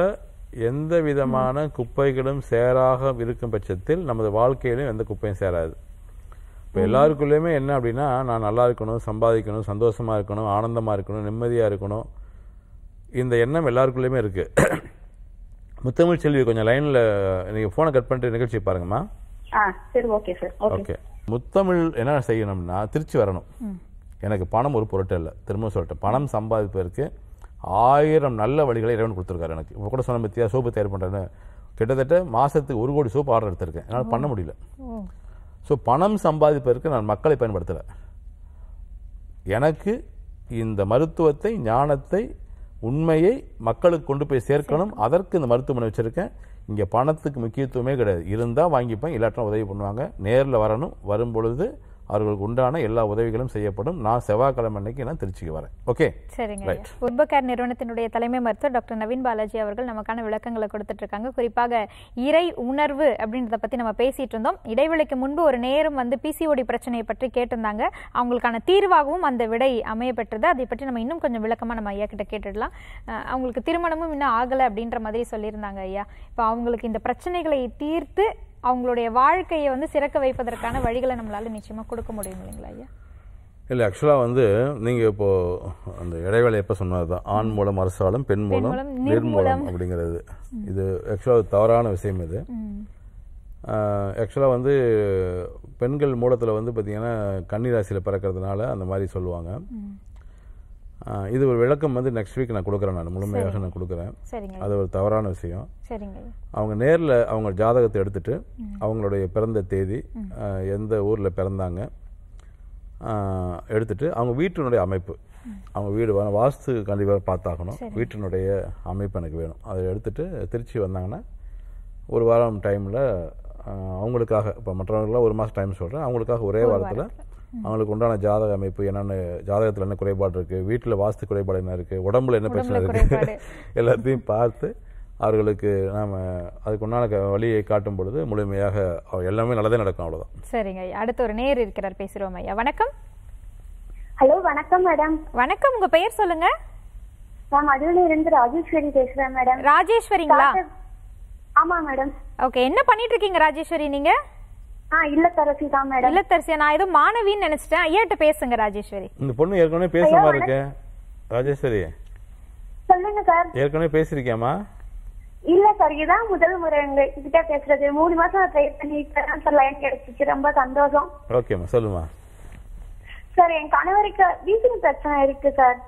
எந்த விதமான குப்பைகளும் சேராக இருக்கும் பட்சத்தில் நமது வாழ்க்கையிலும் எந்த குப்பையும் சேராது இப்போ எல்லாருக்குள்ளேயுமே என்ன அப்படின்னா நான் நல்லா இருக்கணும் சம்பாதிக்கணும் சந்தோஷமாக இருக்கணும் ஆனந்தமாக இருக்கணும் நிம்மதியாக இருக்கணும் இந்த எண்ணம் எல்லாருக்குள்ளேயுமே இருக்குது முத்தமிழ் செல்வி கொஞ்சம் லைனில் நீங்கள் ஃபோனை கட் பண்ணிட்டு நிகழ்ச்சி பாருங்கம்மா ஓகே முத்தமிழ் என்ன செய்யணும்னா திருச்சி வரணும் எனக்கு பணம் ஒரு பொருட்டு இல்லை திரும்ப சொல்லிட்டேன் பணம் சம்பாதிப்பதற்கு ஆயிரம் நல்ல வழிகளை இறைவன் கொடுத்துருக்காரு எனக்கு இப்போ கூட சொன்ன பத்தியா சோப்பு தயார் பண்ணுறேன்னு கிட்டத்தட்ட மாதத்துக்கு ஒரு கோடி சோப்பு ஆர்டர் எடுத்திருக்கேன் என்னால் பண்ண முடியல ஸோ பணம் சம்பாதிப்பதற்கு நான் மக்களை பயன்படுத்தலை எனக்கு இந்த மருத்துவத்தை ஞானத்தை உண்மையை மக்களுக்கு கொண்டு போய் சேர்க்கணும் அதற்கு இந்த மருத்துவமனை வச்சுருக்கேன் இங்கே பணத்துக்கு முக்கியத்துவமே கிடையாது இருந்தால் வாங்கிப்பேன் இல்லாட்டினா உதவி பண்ணுவாங்க நேரில் வரணும் வரும்பொழுது அவர்களுக்கு உண்டான எல்லா உதவிகளும் செய்யப்படும் நான் செவ்வாய்க்கிழமை அன்னைக்கு நான் திருச்சிக்கு வரேன் ஓகே சரிங்க உர்பகேர் நிறுவனத்தினுடைய தலைமை மருத்துவர் டாக்டர் நவீன் பாலாஜி அவர்கள் நமக்கான விளக்கங்களை கொடுத்துட்டு இருக்காங்க குறிப்பாக இறை உணர்வு அப்படின்றத பற்றி நம்ம பேசிட்டு இருந்தோம் இடைவெளிக்கு முன்பு ஒரு நேரம் வந்து பிசிஓடி பிரச்சனையை பற்றி கேட்டிருந்தாங்க அவங்களுக்கான தீர்வாகவும் அந்த விடை அமைய பெற்றது அதை பற்றி நம்ம இன்னும் கொஞ்சம் விளக்கமாக நம்ம ஐயா கிட்ட கேட்டுடலாம் அவங்களுக்கு திருமணமும் இன்னும் ஆகலை அப்படின்ற மாதிரி சொல்லியிருந்தாங்க ஐயா இப்போ அவங்களுக்கு இந்த பிரச்சனைகளை தீர்த்து அவங்களுடைய வாழ்க்கையை வந்து சிறக்க வைப்பதற்கான வழிகளை நம்மளால் நிச்சயமாக கொடுக்க முடியும் இல்லைங்களா ஐயா இல்லை ஆக்சுவலாக வந்து நீங்கள் இப்போது அந்த இடைவேளை எப்போ சொன்னார் தான் ஆண் மூலம் அரசாலும் பெண் மூலம் நீர் மூலம் அப்படிங்கிறது இது ஆக்சுவலாக தவறான விஷயம் இது ஆக்சுவலாக வந்து பெண்கள் மூலத்தில் வந்து பார்த்திங்கன்னா கன்னிராசியில் பிறக்கிறதுனால அந்த மாதிரி சொல்லுவாங்க இது ஒரு விளக்கம் வந்து நெக்ஸ்ட் வீக் நான் கொடுக்குறேன் நான் முழுமையாக நான் கொடுக்குறேன் அது ஒரு தவறான விஷயம் அவங்க நேரில் அவங்க ஜாதகத்தை எடுத்துட்டு அவங்களுடைய பிறந்த தேதி எந்த ஊரில் பிறந்தாங்க எடுத்துட்டு அவங்க வீட்டினுடைய அமைப்பு அவங்க வீடு வேணும் வாஸ்து கண்டிப்பாக பார்த்தாகணும் வீட்டினுடைய அமைப்பு எனக்கு வேணும் அதை எடுத்துட்டு திருச்சி வந்தாங்கன்னா ஒரு வாரம் டைமில் அவங்களுக்காக இப்போ மற்றவங்களாம் ஒரு மாதம் டைம் சொல்கிறேன் அவங்களுக்காக ஒரே வாரத்தில் அவங்களுக்கு உண்டான ஜாதக அமைப்பு என்னென்ன ஜாதகத்தில் என்ன குறைபாடு இருக்குது வீட்டில் வாஸ்து குறைபாடு என்ன இருக்குது உடம்புல என்ன பிரச்சனை இருக்குது எல்லாத்தையும் பார்த்து அவர்களுக்கு நாம் அதுக்கு உண்டான வழியை காட்டும் பொழுது முழுமையாக எல்லாமே நல்லதே நடக்கும் அவ்வளோதான் சரிங்க அடுத்த ஒரு நேர் இருக்கிறார் பேசுகிறோம் ஐயா வணக்கம் ஹலோ வணக்கம் மேடம் வணக்கம் உங்க பெயர் சொல்லுங்க நான் மதுரையில இருந்து ராஜேஸ்வரி பேசுறேன் மேடம் ராஜேஸ்வரிங்களா ஆமா மேடம் ஓகே என்ன பண்ணிட்டு இருக்கீங்க ராஜேஸ்வரி நீங்க இல்லத்தரசி மேடம் நான் மாணவின்னு பேசுங்க ராஜேஸ்வரி ராஜேஸ்வரி சொல்லுங்க சார் இல்ல சார் முதல் பேசுறது மூணு மாசம் ட்ரை சார் லைன் ரொம்ப சந்தோஷம் சொல்லுமா சார் என் கணவருக்கு பிரச்சனை இருக்கு சார்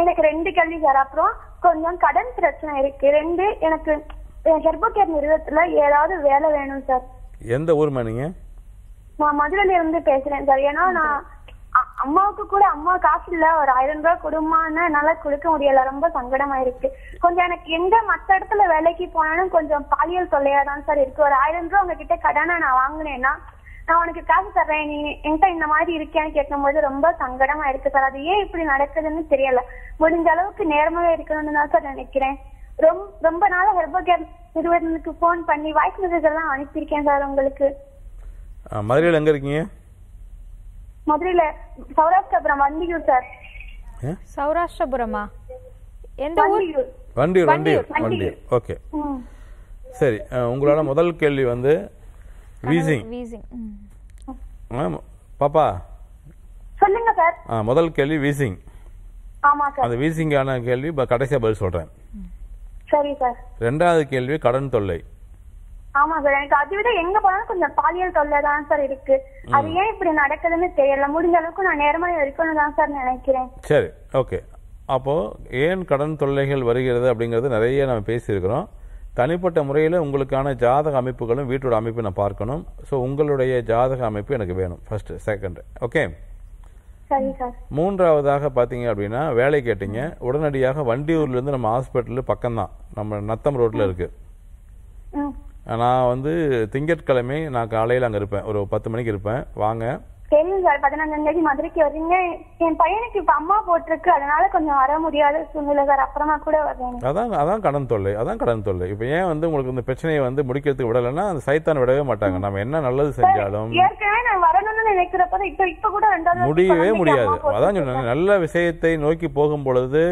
எனக்கு ரெண்டு கல்வி சார் அப்புறம் கொஞ்சம் கடன் பிரச்சனை இருக்கு ரெண்டு எனக்கு ஹெர்போ நிறுவனத்துல ஏதாவது வேலை வேணும் சார் எந்த ஊர்மா நீங்க நான் மதுரையில இருந்து பேசுறேன் சார் ஏன்னா நான் அம்மாவுக்கு கூட அம்மா காசு இல்ல ஒரு ஆயிரம் ரூபாய் கொடுமான்னு என்னால கொடுக்க முடியல ரொம்ப சங்கடமா இருக்கு கொஞ்சம் எனக்கு எங்க மத்த இடத்துல வேலைக்கு போனாலும் கொஞ்சம் பாலியல் தொல்லையா தான் சார் இருக்கு ஒரு ஆயிரம் ரூபாய் உங்ககிட்ட கடனை நான் வாங்கினேன்னா நான் உனக்கு காசு தர்றேன் நீ என்கிட்ட இந்த மாதிரி இருக்கியான்னு கேட்கும்போது ரொம்ப சங்கடமா இருக்கு சார் அது ஏன் இப்படி நடக்குதுன்னு தெரியல முடிஞ்ச அளவுக்கு நேர்மையா இருக்கணும்னு தான் சார் நினைக்கிறேன் ரொம்ப ரொம்ப நாள ஹெர்பல் கேர் நிறுவனத்துக்கு ஃபோன் பண்ணி வாய்ஸ் மெசேஜ் எல்லாம் அனுப்பியிருக்கேன் சார் உங்களுக்கு மதுரையில் எங்க இருக்கீங்க மதுரையில சௌராஷ்டிரபுரம் வண்டியூர் சார் சௌராஷ்டிரபுரமா எந்த ஊர் வண்டியூர் வண்டியூர் வண்டியூர் ஓகே சரி உங்களோட முதல் கேள்வி வந்து வீசிங் வீசிங் பாப்பா சொல்லுங்க சார் முதல் கேள்வி வீசிங் ஆமா சார் அந்த வீசிங்கான கேள்வி கடைசியா பதில் சொல்றேன் சரி சார் ரெண்டாவது கேள்வி கடன் தொல்லை ஆமா சார் எனக்கு அதை விட எங்க போனாலும் கொஞ்சம் பாலியல் தொல்லை தான் சார் இருக்கு அது ஏன் இப்படி நடக்குதுன்னு தெரியல முடிஞ்ச அளவுக்கு நான் நேரமா இருக்கணும் தான் சார் நினைக்கிறேன் சரி ஓகே அப்போ ஏன் கடன் தொல்லைகள் வருகிறது அப்படிங்கிறது நிறைய நம்ம பேசியிருக்கிறோம் தனிப்பட்ட முறையில் உங்களுக்கான ஜாதக அமைப்புகளும் வீட்டோட அமைப்பை நான் பார்க்கணும் ஸோ உங்களுடைய ஜாதக அமைப்பு எனக்கு வேணும் ஃபர்ஸ்ட் செகண்ட் ஓகே மூன்றாவதாக பார்த்தீங்க அப்படின்னா வேலை கேட்டீங்க உடனடியாக வண்டியூர்லேருந்து நம்ம ஹாஸ்பிட்டல் பக்கம்தான் நம்ம நத்தம் ரோட்டில் இருக்கு நான் வந்து திங்கட்கிழமை நான் காலையில் அங்கே இருப்பேன் ஒரு பத்து மணிக்கு இருப்பேன் வாங்க தெரியும் சார் பதினஞ்சாம் தேதி மதுரைக்கு வரீங்க என் பையனுக்கு இப்ப அம்மா போட்டிருக்கு அதனால கொஞ்சம் வர முடியாத சூழ்நிலை சார் அப்புறமா கூட வரேன் அதான் அதான் கடன் தொல்லை அதான் கடன் தொல்லை இப்ப ஏன் வந்து உங்களுக்கு இந்த பிரச்சனையை வந்து முடிக்கிறதுக்கு விடலைன்னா அந்த சைத்தான் விடவே மாட்டாங்க நம்ம என்ன நல்லது செஞ்சாலும் ஏற்கனவே நான் வரணும்னு நினைக்கிறப்ப இப்ப இப்ப கூட ரெண்டாவது முடியவே முடியாது அதான் சொன்னாங்க நல்ல விஷயத்தை நோக்கி போகும் பொழுது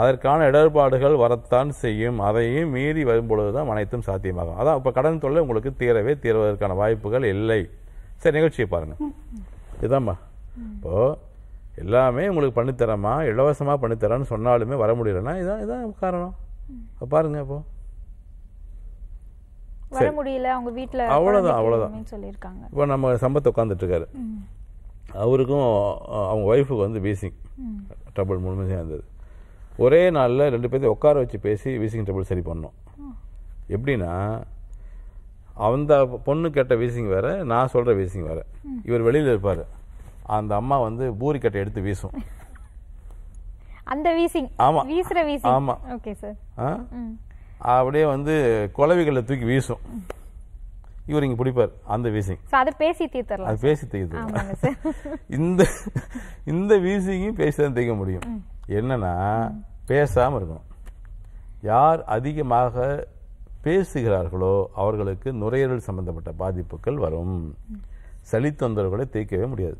அதற்கான இடர்பாடுகள் வரத்தான் செய்யும் அதையும் மீறி வரும் பொழுதுதான் அனைத்தும் சாத்தியமாகும் அதான் இப்ப கடன் தொல்லை உங்களுக்கு தீரவே தீர்வதற்கான வாய்ப்புகள் இல்லை சரி நிகழ்ச்சியை பாருங்க இதாம்மா இப்போது எல்லாமே உங்களுக்கு பண்ணித்தரேம்மா இலவசமாக பண்ணித்தரேன்னு சொன்னாலுமே வர முடியலன்னா இதான் இதான் காரணம் பாருங்க இப்போ வர முடியல அவங்க வீட்டில் அவ்வளோதான் அவ்வளோதான் சொல்லியிருக்காங்க இப்போ நம்ம சம்பத் உட்காந்துட்ருக்காரு அவருக்கும் அவங்க ஒய்ஃபுக்கு வந்து வீசிங் ட்ரபிள் முழுமையாக சேர்ந்தது ஒரே நாளில் ரெண்டு பேர்த்தையும் உட்கார வச்சு பேசி வீசிங் ட்ரபிள் சரி பண்ணோம் எப்படின்னா அந்த பொண்ணு கேட்ட வீசிங் வேற நான் சொல்கிற வீசிங் வேற இவர் வெளியில் இருப்பார் அந்த அம்மா வந்து பூரி கட்டை எடுத்து வீசும் அந்த வீசிங் ஆமாம் வீசுகிற வீசிங் ஆமாம் ஓகே சார் ஆ அப்படியே வந்து குலவிகளை தூக்கி வீசும் இவர் இங்கே பிடிப்பார் அந்த வீசிங் அதை பேசி தீர்த்தரலாம் அது பேசி தீர்த்து இந்த இந்த வீசிங்கும் பேசி தான் தீர்க்க முடியும் என்னன்னா பேசாமல் இருக்கணும் யார் அதிகமாக பேசுகிறார்களோ அவர்களுக்கு நுரையீரல் சம்பந்தப்பட்ட பாதிப்புகள் வரும் சளி தொந்தரவுகளை தேய்க்கவே முடியாது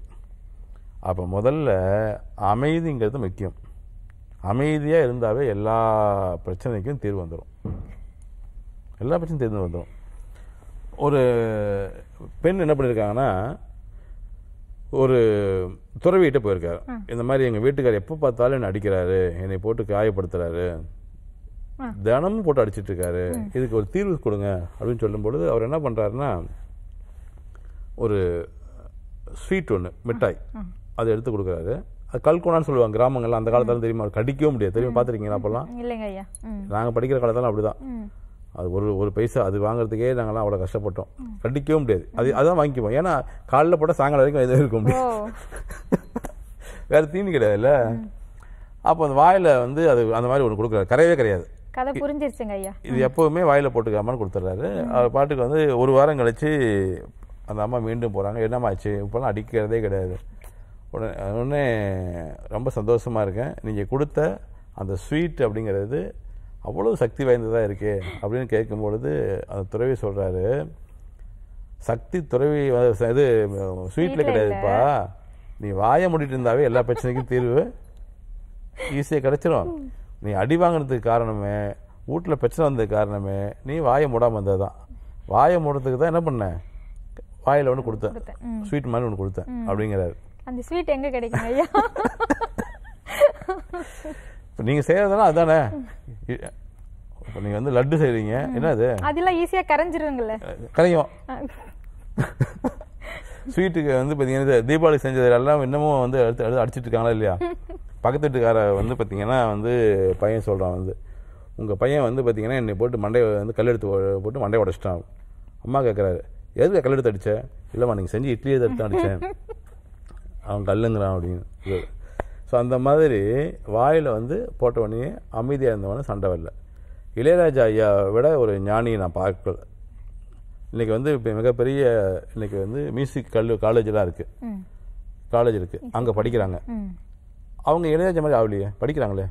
அப்போ முதல்ல அமைதிங்கிறது முக்கியம் அமைதியாக இருந்தாவே எல்லா பிரச்சனைக்கும் தீர்வு வந்துடும் எல்லா பிரச்சனையும் தீர்வு வந்துடும் ஒரு பெண் என்ன பண்ணியிருக்காங்கன்னா ஒரு துறவிகிட்ட போயிருக்காரு இந்த மாதிரி எங்கள் வீட்டுக்கார் எப்போ பார்த்தாலும் என்னை அடிக்கிறாரு என்னை போட்டு காயப்படுத்துகிறாரு தினமும் போட்டு அடிச்சிட்டு இருக்காரு இதுக்கு ஒரு தீர்வு கொடுங்க அப்படின்னு சொல்லும்பொழுது அவர் என்ன பண்ணுறாருன்னா ஒரு ஸ்வீட் ஒன்று மிட்டாய் அதை எடுத்து கொடுக்குறாரு அது கல்கோணான்னு சொல்லுவாங்க கிராமங்கள்ல அந்த காலத்துல தெரியுமா கடிக்கவே முடியாது தெரியும் பார்த்துருக்கீங்களா அப்பெல்லாம் இல்லைங்க ஐயா நாங்கள் படிக்கிற காலத்தில் அப்படிதான் அது ஒரு ஒரு பைசா அது வாங்குறதுக்கே நாங்கள்லாம் அவ்வளோ கஷ்டப்பட்டோம் கடிக்கவே முடியாது அது அதான் வாங்கிக்குவோம் ஏன்னா காலைல போட்டால் சாயங்காலம் வரைக்கும் எதுவும் இருக்க முடியாது வேற தீனி கிடையாதுல்ல அப்போ அந்த வாயில் வந்து அது அந்த மாதிரி ஒன்று கொடுக்குறாரு கரையவே கிடையாது கதை புரிஞ்சிருச்சுங்க ஐயா இது எப்போவுமே வாயில் போட்டுக்காமனு கொடுத்துட்றாரு அவர் பாட்டுக்கு வந்து ஒரு வாரம் கழித்து அந்த அம்மா மீண்டும் போகிறாங்க என்னமாச்சு இப்பெல்லாம் அடிக்கிறதே கிடையாது உடனே உடனே ரொம்ப சந்தோஷமாக இருக்கேன் நீங்கள் கொடுத்த அந்த ஸ்வீட் அப்படிங்கிறது அவ்வளோ சக்தி வாய்ந்ததாக இருக்கே அப்படின்னு கேட்கும்பொழுது அந்த துறவி சொல்கிறாரு சக்தி துறவி இது ஸ்வீட்டில் கிடையாதுப்பா நீ வாயை மூடிட்டு இருந்தாவே எல்லா பிரச்சனைக்கும் தீர்வு ஈஸியாக கிடச்சிரும் நீ அடி வாங்கினதுக்கு காரணமே வீட்டில் பிரச்சனை வந்தது காரணமே நீ வாயை மூடாமல் வந்தது தான் வாயை மூடுறதுக்கு தான் என்ன பண்ண வாயில் ஒன்று கொடுத்தேன் ஸ்வீட் மாதிரி ஒன்று கொடுத்தேன் அப்படிங்கிறாரு அந்த ஸ்வீட் எங்கே கிடைக்கும் ஐயா இப்போ நீங்கள் செய்கிறதெல்லாம் அதானே இப்போ நீங்கள் வந்து லட்டு செய்கிறீங்க என்ன அது அதெல்லாம் ஈஸியாக கரைஞ்சிருவீங்களே கரையும் ஸ்வீட்டுக்கு வந்து பார்த்தீங்கன்னா தீபாவளி செஞ்சது எல்லாம் இன்னமும் வந்து எடுத்து எடுத்து அடிச்சிட்டு இருக்காங்களா இல்லையா பக்கத்து வீட்டுக்காரர் வந்து பார்த்திங்கன்னா வந்து பையன் சொல்கிறான் வந்து உங்கள் பையன் வந்து பார்த்திங்கன்னா என்னை போட்டு மண்டை வந்து கல்லெடுத்து போட்டு மண்டை உடச்சிட்டான் அம்மா கேட்குறாரு எதுக்கு கல்லெடுத்து அடித்த இல்லைம்மா நீங்கள் செஞ்சு இட்லியை எடுத்து அடித்தேன் அவன் கல்லுங்கிறான் அப்படின்னு ஸோ அந்த மாதிரி வாயில் வந்து போட்ட உடனே அமைதியாக இருந்தவனே சண்டை வரல இளையராஜா ஐயா விட ஒரு ஞானியை நான் பார்க்கல இன்றைக்கி வந்து இப்போ மிகப்பெரிய இன்றைக்கி வந்து மியூசிக் கல் காலேஜெலாம் இருக்குது காலேஜ் இருக்குது அங்கே படிக்கிறாங்க அவங்க இளையராஜா மாதிரி ஆகலையே படிக்கிறாங்களே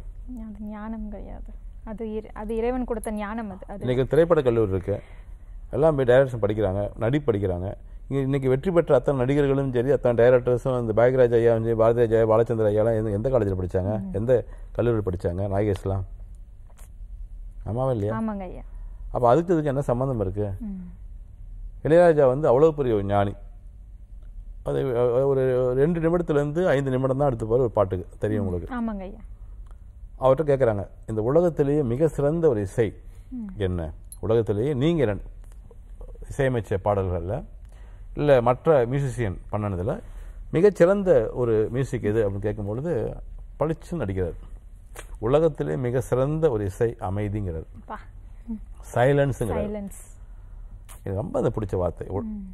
அது ஞானம் கிடையாது அது அது இறைவன் கொடுத்த ஞானம் அது இன்றைக்கி திரைப்பட கல்லூரி இருக்கு எல்லாம் போய் டைரக்ஷன் படிக்கிறாங்க நடிப்பு படிக்கிறாங்க இங்கே இன்றைக்கி வெற்றி பெற்ற அத்தனை நடிகர்களும் சரி அத்தனை டைரக்டர்ஸும் இந்த பாகராஜ் ஐயா வந்து பாரதி ஐயா பாலச்சந்திர ஐயாலாம் எந்த எந்த காலேஜில் படித்தாங்க எந்த கல்லூரியில் படித்தாங்க நாகேஷ்லாம் ஆமாவா இல்லையா ஆமாங்க ஐயா அப்போ அதுக்கு இதுக்கு என்ன சம்மந்தம் இருக்குது இளையராஜா வந்து அவ்வளோ பெரிய ஞானி அது ஒரு ரெண்டு நிமிடத்துலேருந்து ஐந்து நிமிடம் தான் எடுத்துப்பார் ஒரு பாட்டுக்கு தெரியும் உங்களுக்கு ஆமாங்க ஐயா அவர்கிட்ட கேட்குறாங்க இந்த உலகத்திலேயே மிக சிறந்த ஒரு இசை என்ன உலகத்திலேயே நீங்கள் இசையமைச்ச பாடல்களில் இல்லை மற்ற மியூசிஷியன் பண்ணினதில் மிகச்சிறந்த ஒரு மியூசிக் இது அப்படின்னு கேட்கும்பொழுது பளிச்சு நடிக்கிறார் உலகத்திலே மிக சிறந்த ஒரு இசை அமைதிங்கிறது சைலன்ஸுங்கிறார் எனக்கு ரொம்ப அதை பிடிச்ச வார்த்தை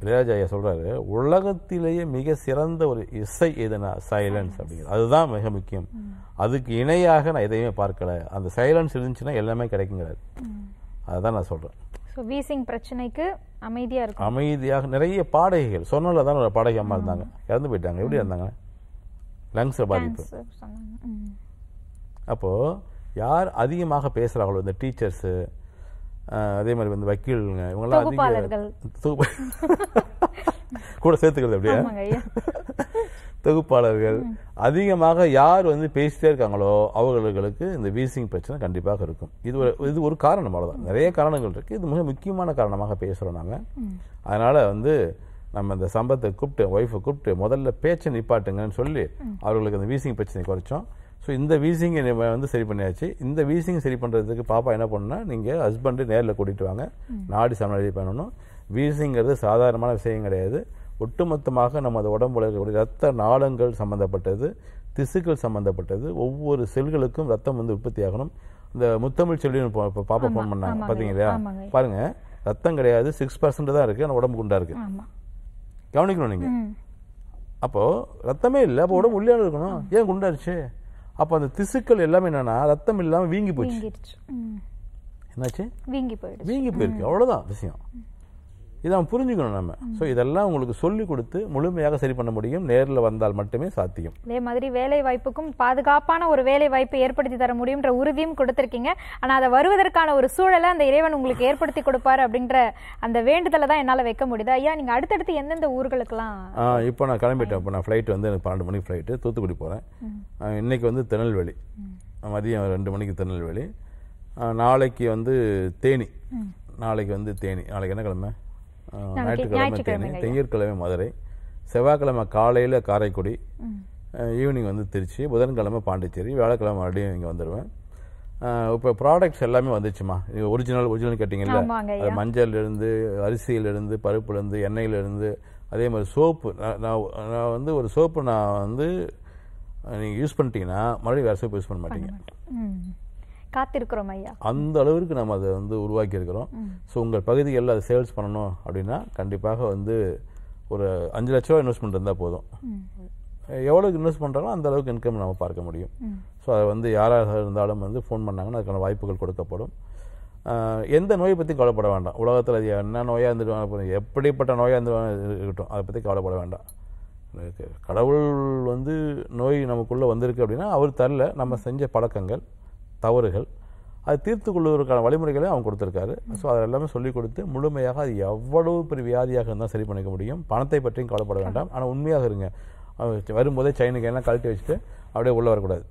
இளையராஜா ஐயா சொல்கிறாரு உலகத்திலேயே மிக சிறந்த ஒரு இசை எதுனா சைலன்ஸ் அப்படிங்கிறது அதுதான் மிக முக்கியம் அதுக்கு இணையாக நான் எதையுமே பார்க்கல அந்த சைலன்ஸ் இருந்துச்சுன்னா எல்லாமே கிடைக்குங்கிறாரு அதுதான் நான் சொல்கிறேன் வீசிங் பிரச்சனைக்கு அமைதியாக இருக்கும் அமைதியாக நிறைய பாடகைகள் சொன்னல தான் ஒரு பாடகி அம்மா இருந்தாங்க இறந்து போயிட்டாங்க எப்படி இருந்தாங்க லங்ஸில் பாதிப்பு அப்போது யார் அதிகமாக பேசுறாங்களோ இந்த டீச்சர்ஸு அதே மாதிரி வந்து வக்கீலுங்க இவங்கெல்லாம் கூட சேர்த்துக்கிறது அப்படியே தொகுப்பாளர்கள் அதிகமாக யார் வந்து பேசிட்டே இருக்காங்களோ அவர்களுக்கு இந்த வீசிங் பிரச்சனை கண்டிப்பாக இருக்கும் இது ஒரு இது ஒரு காரணம் அவ்வளோதான் நிறைய காரணங்கள் இருக்குது இது மிக முக்கியமான காரணமாக பேசுகிறோம் நாங்கள் அதனால் வந்து நம்ம இந்த சம்பத்தை கூப்பிட்டு ஒய்ஃபை கூப்பிட்டு முதல்ல பேச்சை நிப்பாட்டுங்கன்னு சொல்லி அவர்களுக்கு அந்த வீசிங் பிரச்சனை குறைச்சோம் ஸோ இந்த வீசிங் வந்து சரி பண்ணியாச்சு இந்த வீசிங் சரி பண்ணுறதுக்கு பாப்பா என்ன பண்ணால் நீங்கள் ஹஸ்பண்டு நேரில் கூட்டிகிட்டு வாங்க நாடி சமநிலை பண்ணணும் வீசிங்கிறது சாதாரணமான விஷயம் கிடையாது ஒட்டுமொத்தமாக நம்ம நமது உடம்புல இருக்கக்கூடிய ரத்த நாளங்கள் சம்மந்தப்பட்டது திசுக்கள் சம்மந்தப்பட்டது ஒவ்வொரு செல்களுக்கும் ரத்தம் வந்து உற்பத்தி ஆகணும் இந்த முத்தமிழ் செல்லின்னு பாப்பா ஃபோன் பண்ணாங்க பார்த்தீங்களா பாருங்க பாருங்கள் ரத்தம் கிடையாது சிக்ஸ் பர்சன்ட் தான் இருக்குது ஆனால் உடம்பு குண்டா இருக்குது கவனிக்கணும் நீங்கள் அப்போது ரத்தமே இல்லை அப்போ உடம்பு உள்ளே இருக்கணும் ஏன் குண்டாருச்சு அப்போ அந்த திசுக்கள் எல்லாமே என்னன்னா ரத்தம் இல்லாமல் வீங்கி போச்சு என்னாச்சு வீங்கி போயிடுச்சு வீங்கி போயிருக்கு அவ்வளோதான் விஷயம் இதை அவன் புரிஞ்சுக்கணும் நம்ம ஸோ இதெல்லாம் உங்களுக்கு சொல்லி கொடுத்து முழுமையாக சரி பண்ண முடியும் நேரில் வந்தால் மட்டுமே சாத்தியம் அதே மாதிரி வேலை வாய்ப்புக்கும் பாதுகாப்பான ஒரு வேலை வாய்ப்பை ஏற்படுத்தி தர முடியுன்ற உறுதியும் கொடுத்துருக்கீங்க ஆனால் அதை வருவதற்கான ஒரு சூழலை அந்த இறைவன் உங்களுக்கு ஏற்படுத்தி கொடுப்பாரு அப்படின்ற அந்த வேண்டுதலை தான் என்னால் வைக்க முடியுது ஐயா நீங்கள் அடுத்தடுத்து எந்தெந்த ஊர்களுக்கெல்லாம் இப்போ நான் கிளம்பிட்டேன் இப்போ நான் ஃப்ளைட் வந்து எனக்கு பன்னெண்டு மணிக்கு ஃப்ளைட்டு தூத்துக்குடி போகிறேன் இன்றைக்கி வந்து திருநெல்வேலி மதியம் ரெண்டு மணிக்கு திருநெல்வேலி நாளைக்கு வந்து தேனி நாளைக்கு வந்து தேனி நாளைக்கு என்ன கிழமை ஞாயிற்றுக்கிழமை தேனி திங்கட்கிழமை மதுரை செவ்வாய்க்கிழமை காலையில் காரைக்குடி ஈவினிங் வந்து திருச்சி புதன்கிழமை பாண்டிச்சேரி வியாழக்கிழமை மறுபடியும் இங்கே வந்துடுவேன் இப்போ ப்ராடக்ட்ஸ் எல்லாமே வந்துச்சுமா ஒரிஜினல் ஒரிஜினல் கேட்டிங்கல்ல அது மஞ்சள்லேருந்து அரிசியிலேருந்து பருப்புலேருந்து எண்ணெயிலேருந்து அதே மாதிரி சோப்பு நான் நான் வந்து ஒரு சோப்பு நான் வந்து நீங்கள் யூஸ் பண்ணிட்டீங்கன்னா மறுபடியும் வேறு சோப்பு யூஸ் பண்ண மாட்டீங்க காத்திருக்கிறோம் ஐயா அந்த அளவிற்கு நம்ம அதை வந்து உருவாக்கியிருக்கிறோம் ஸோ உங்கள் பகுதிகளில் அதை சேல்ஸ் பண்ணணும் அப்படின்னா கண்டிப்பாக வந்து ஒரு அஞ்சு லட்ச ரூபா இன்வெஸ்ட்மெண்ட் இருந்தால் போதும் எவ்வளோக்கு இன்வெஸ்ட் பண்ணுறாலும் அந்த அளவுக்கு இன்கம் நம்ம பார்க்க முடியும் ஸோ அதை வந்து யாராக இருந்தாலும் வந்து ஃபோன் பண்ணாங்கன்னா அதுக்கான வாய்ப்புகள் கொடுக்கப்படும் எந்த நோயை பற்றி கவலைப்பட வேண்டாம் உலகத்தில் அது என்ன நோயாக இருந்துட்டு எப்படிப்பட்ட நோயாக இருந்துட்டு இருக்கட்டும் அதை பற்றி கவலைப்பட வேண்டாம் கடவுள் வந்து நோய் நமக்குள்ளே வந்திருக்கு அப்படின்னா அவர் தரல நம்ம செஞ்ச பழக்கங்கள் தவறுகள் அது தீர்த்து கொள்வதற்கான வழிமுறைகளையும் அவங்க கொடுத்துருக்காரு ஸோ அதை எல்லாமே சொல்லிக் கொடுத்து முழுமையாக அது எவ்வளவு பெரிய வியாதியாக இருந்தால் சரி பண்ணிக்க முடியும் பணத்தை பற்றியும் கவலைப்பட வேண்டாம் ஆனால் உண்மையாக இருங்க வரும்போதே சைனுக்கு எல்லாம் கழட்டி வச்சுட்டு அப்படியே உள்ளே வரக்கூடாது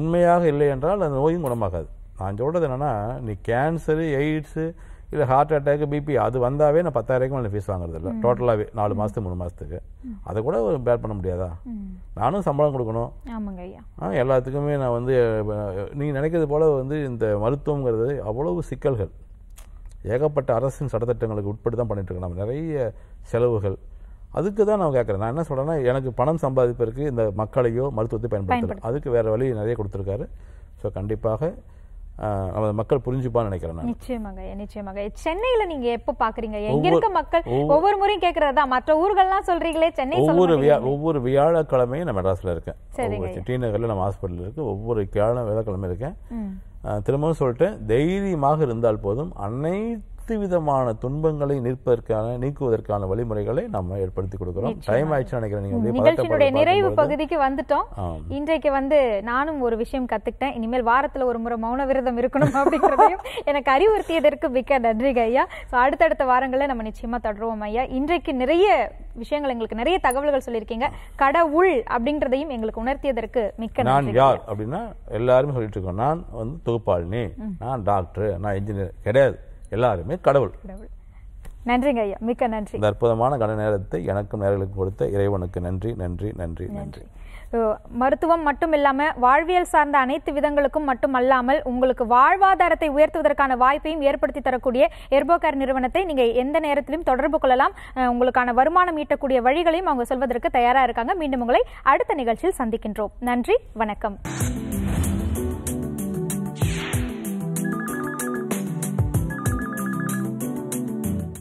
உண்மையாக இல்லை என்றால் அந்த நோயும் குணமாகாது நான் சொல்கிறது என்னென்னா நீ கேன்சரு எய்ட்ஸு இல்லை ஹார்ட் அட்டாக் பிபி அது வந்தாவே நான் பத்தாயிரம் மேலே ஃபீஸ் வாங்குறது இல்லை டோட்டலாகவே நாலு மாதத்துக்கு மூணு மாதத்துக்கு அதை கூட பேர் பண்ண முடியாதா நானும் சம்பளம் கொடுக்கணும் ஆ எல்லாத்துக்குமே நான் வந்து நீங்கள் நினைக்கிறது போல் வந்து இந்த மருத்துவங்கிறது அவ்வளவு சிக்கல்கள் ஏகப்பட்ட அரசின் சட்டத்திட்டங்களுக்கு உட்பட்டு தான் இருக்கேன் நம்ம நிறைய செலவுகள் அதுக்கு தான் நான் கேட்குறேன் நான் என்ன சொல்கிறேன்னா எனக்கு பணம் சம்பாதிப்பதற்கு இந்த மக்களையோ மருத்துவத்தை பயன்படுத்தலாம் அதுக்கு வேறு வழி நிறைய கொடுத்துருக்காரு ஸோ கண்டிப்பாக நமது மக்கள் புரிஞ்சுப்பான்னு நினைக்கிறேன் நிச்சயமாக நிச்சயமாக சென்னையில நீங்க எப்போ பாக்குறீங்க எங்க இருக்க மக்கள் ஒவ்வொரு முறையும் கேட்கறதா மற்ற ஊர்கள்லாம் சொல்றீங்களே சென்னை ஒவ்வொரு ஒவ்வொரு வியாழக்கிழமையும் நான் மெட்ராஸ்ல இருக்கேன் சரி டி நகர்ல நம்ம ஹாஸ்பிட்டல் இருக்கு ஒவ்வொரு வியாழ வியாழக்கிழமை இருக்கேன் திரும்பவும் சொல்லிட்டு தைரியமாக இருந்தால் போதும் அனைத்து அனைத்து விதமான துன்பங்களை நிற்பதற்கான நீக்குவதற்கான வழிமுறைகளை நம்ம ஏற்படுத்தி கொடுக்கிறோம் டைம் ஆயிடுச்சு நினைக்கிறேன் நிறைவு பகுதிக்கு வந்துட்டோம் இன்றைக்கு வந்து நானும் ஒரு விஷயம் கத்துக்கிட்டேன் இனிமேல் வாரத்துல ஒரு முறை மௌன விரதம் இருக்கணும் அப்படிங்கிறதையும் எனக்கு அறிவுறுத்தியதற்கு மிக்க நன்றி ஐயா ஸோ அடுத்தடுத்த வாரங்களில் நம்ம நிச்சயமா தொடருவோம் ஐயா இன்றைக்கு நிறைய விஷயங்கள் எங்களுக்கு நிறைய தகவல்கள் சொல்லியிருக்கீங்க கடவுள் அப்படின்றதையும் எங்களுக்கு உணர்த்தியதற்கு மிக்க நான் யார் அப்படின்னா எல்லாருமே சொல்லிட்டு இருக்கோம் நான் வந்து தொகுப்பாளினி நான் டாக்டர் நான் இன்ஜினியர் கிடையாது எல்லாருமே கடவுள் நன்றிங்க ஐயா மிக்க நன்றி இந்த அற்புதமான கன நேரத்தை எனக்கும் நேரங்களுக்கு கொடுத்த இறைவனுக்கு நன்றி நன்றி நன்றி நன்றி மருத்துவம் மட்டும் இல்லாமல் வாழ்வியல் சார்ந்த அனைத்து விதங்களுக்கும் மட்டும் அல்லாமல் உங்களுக்கு வாழ்வாதாரத்தை உயர்த்துவதற்கான வாய்ப்பையும் ஏற்படுத்தி தரக்கூடிய எர்போகேர் நிறுவனத்தை நீங்கள் எந்த நேரத்திலும் தொடர்பு கொள்ளலாம் உங்களுக்கான வருமானம் ஈட்டக்கூடிய வழிகளையும் அவங்க சொல்வதற்கு தயாராக இருக்காங்க மீண்டும் உங்களை அடுத்த நிகழ்ச்சியில் சந்திக்கின்றோம் நன்றி வணக்கம்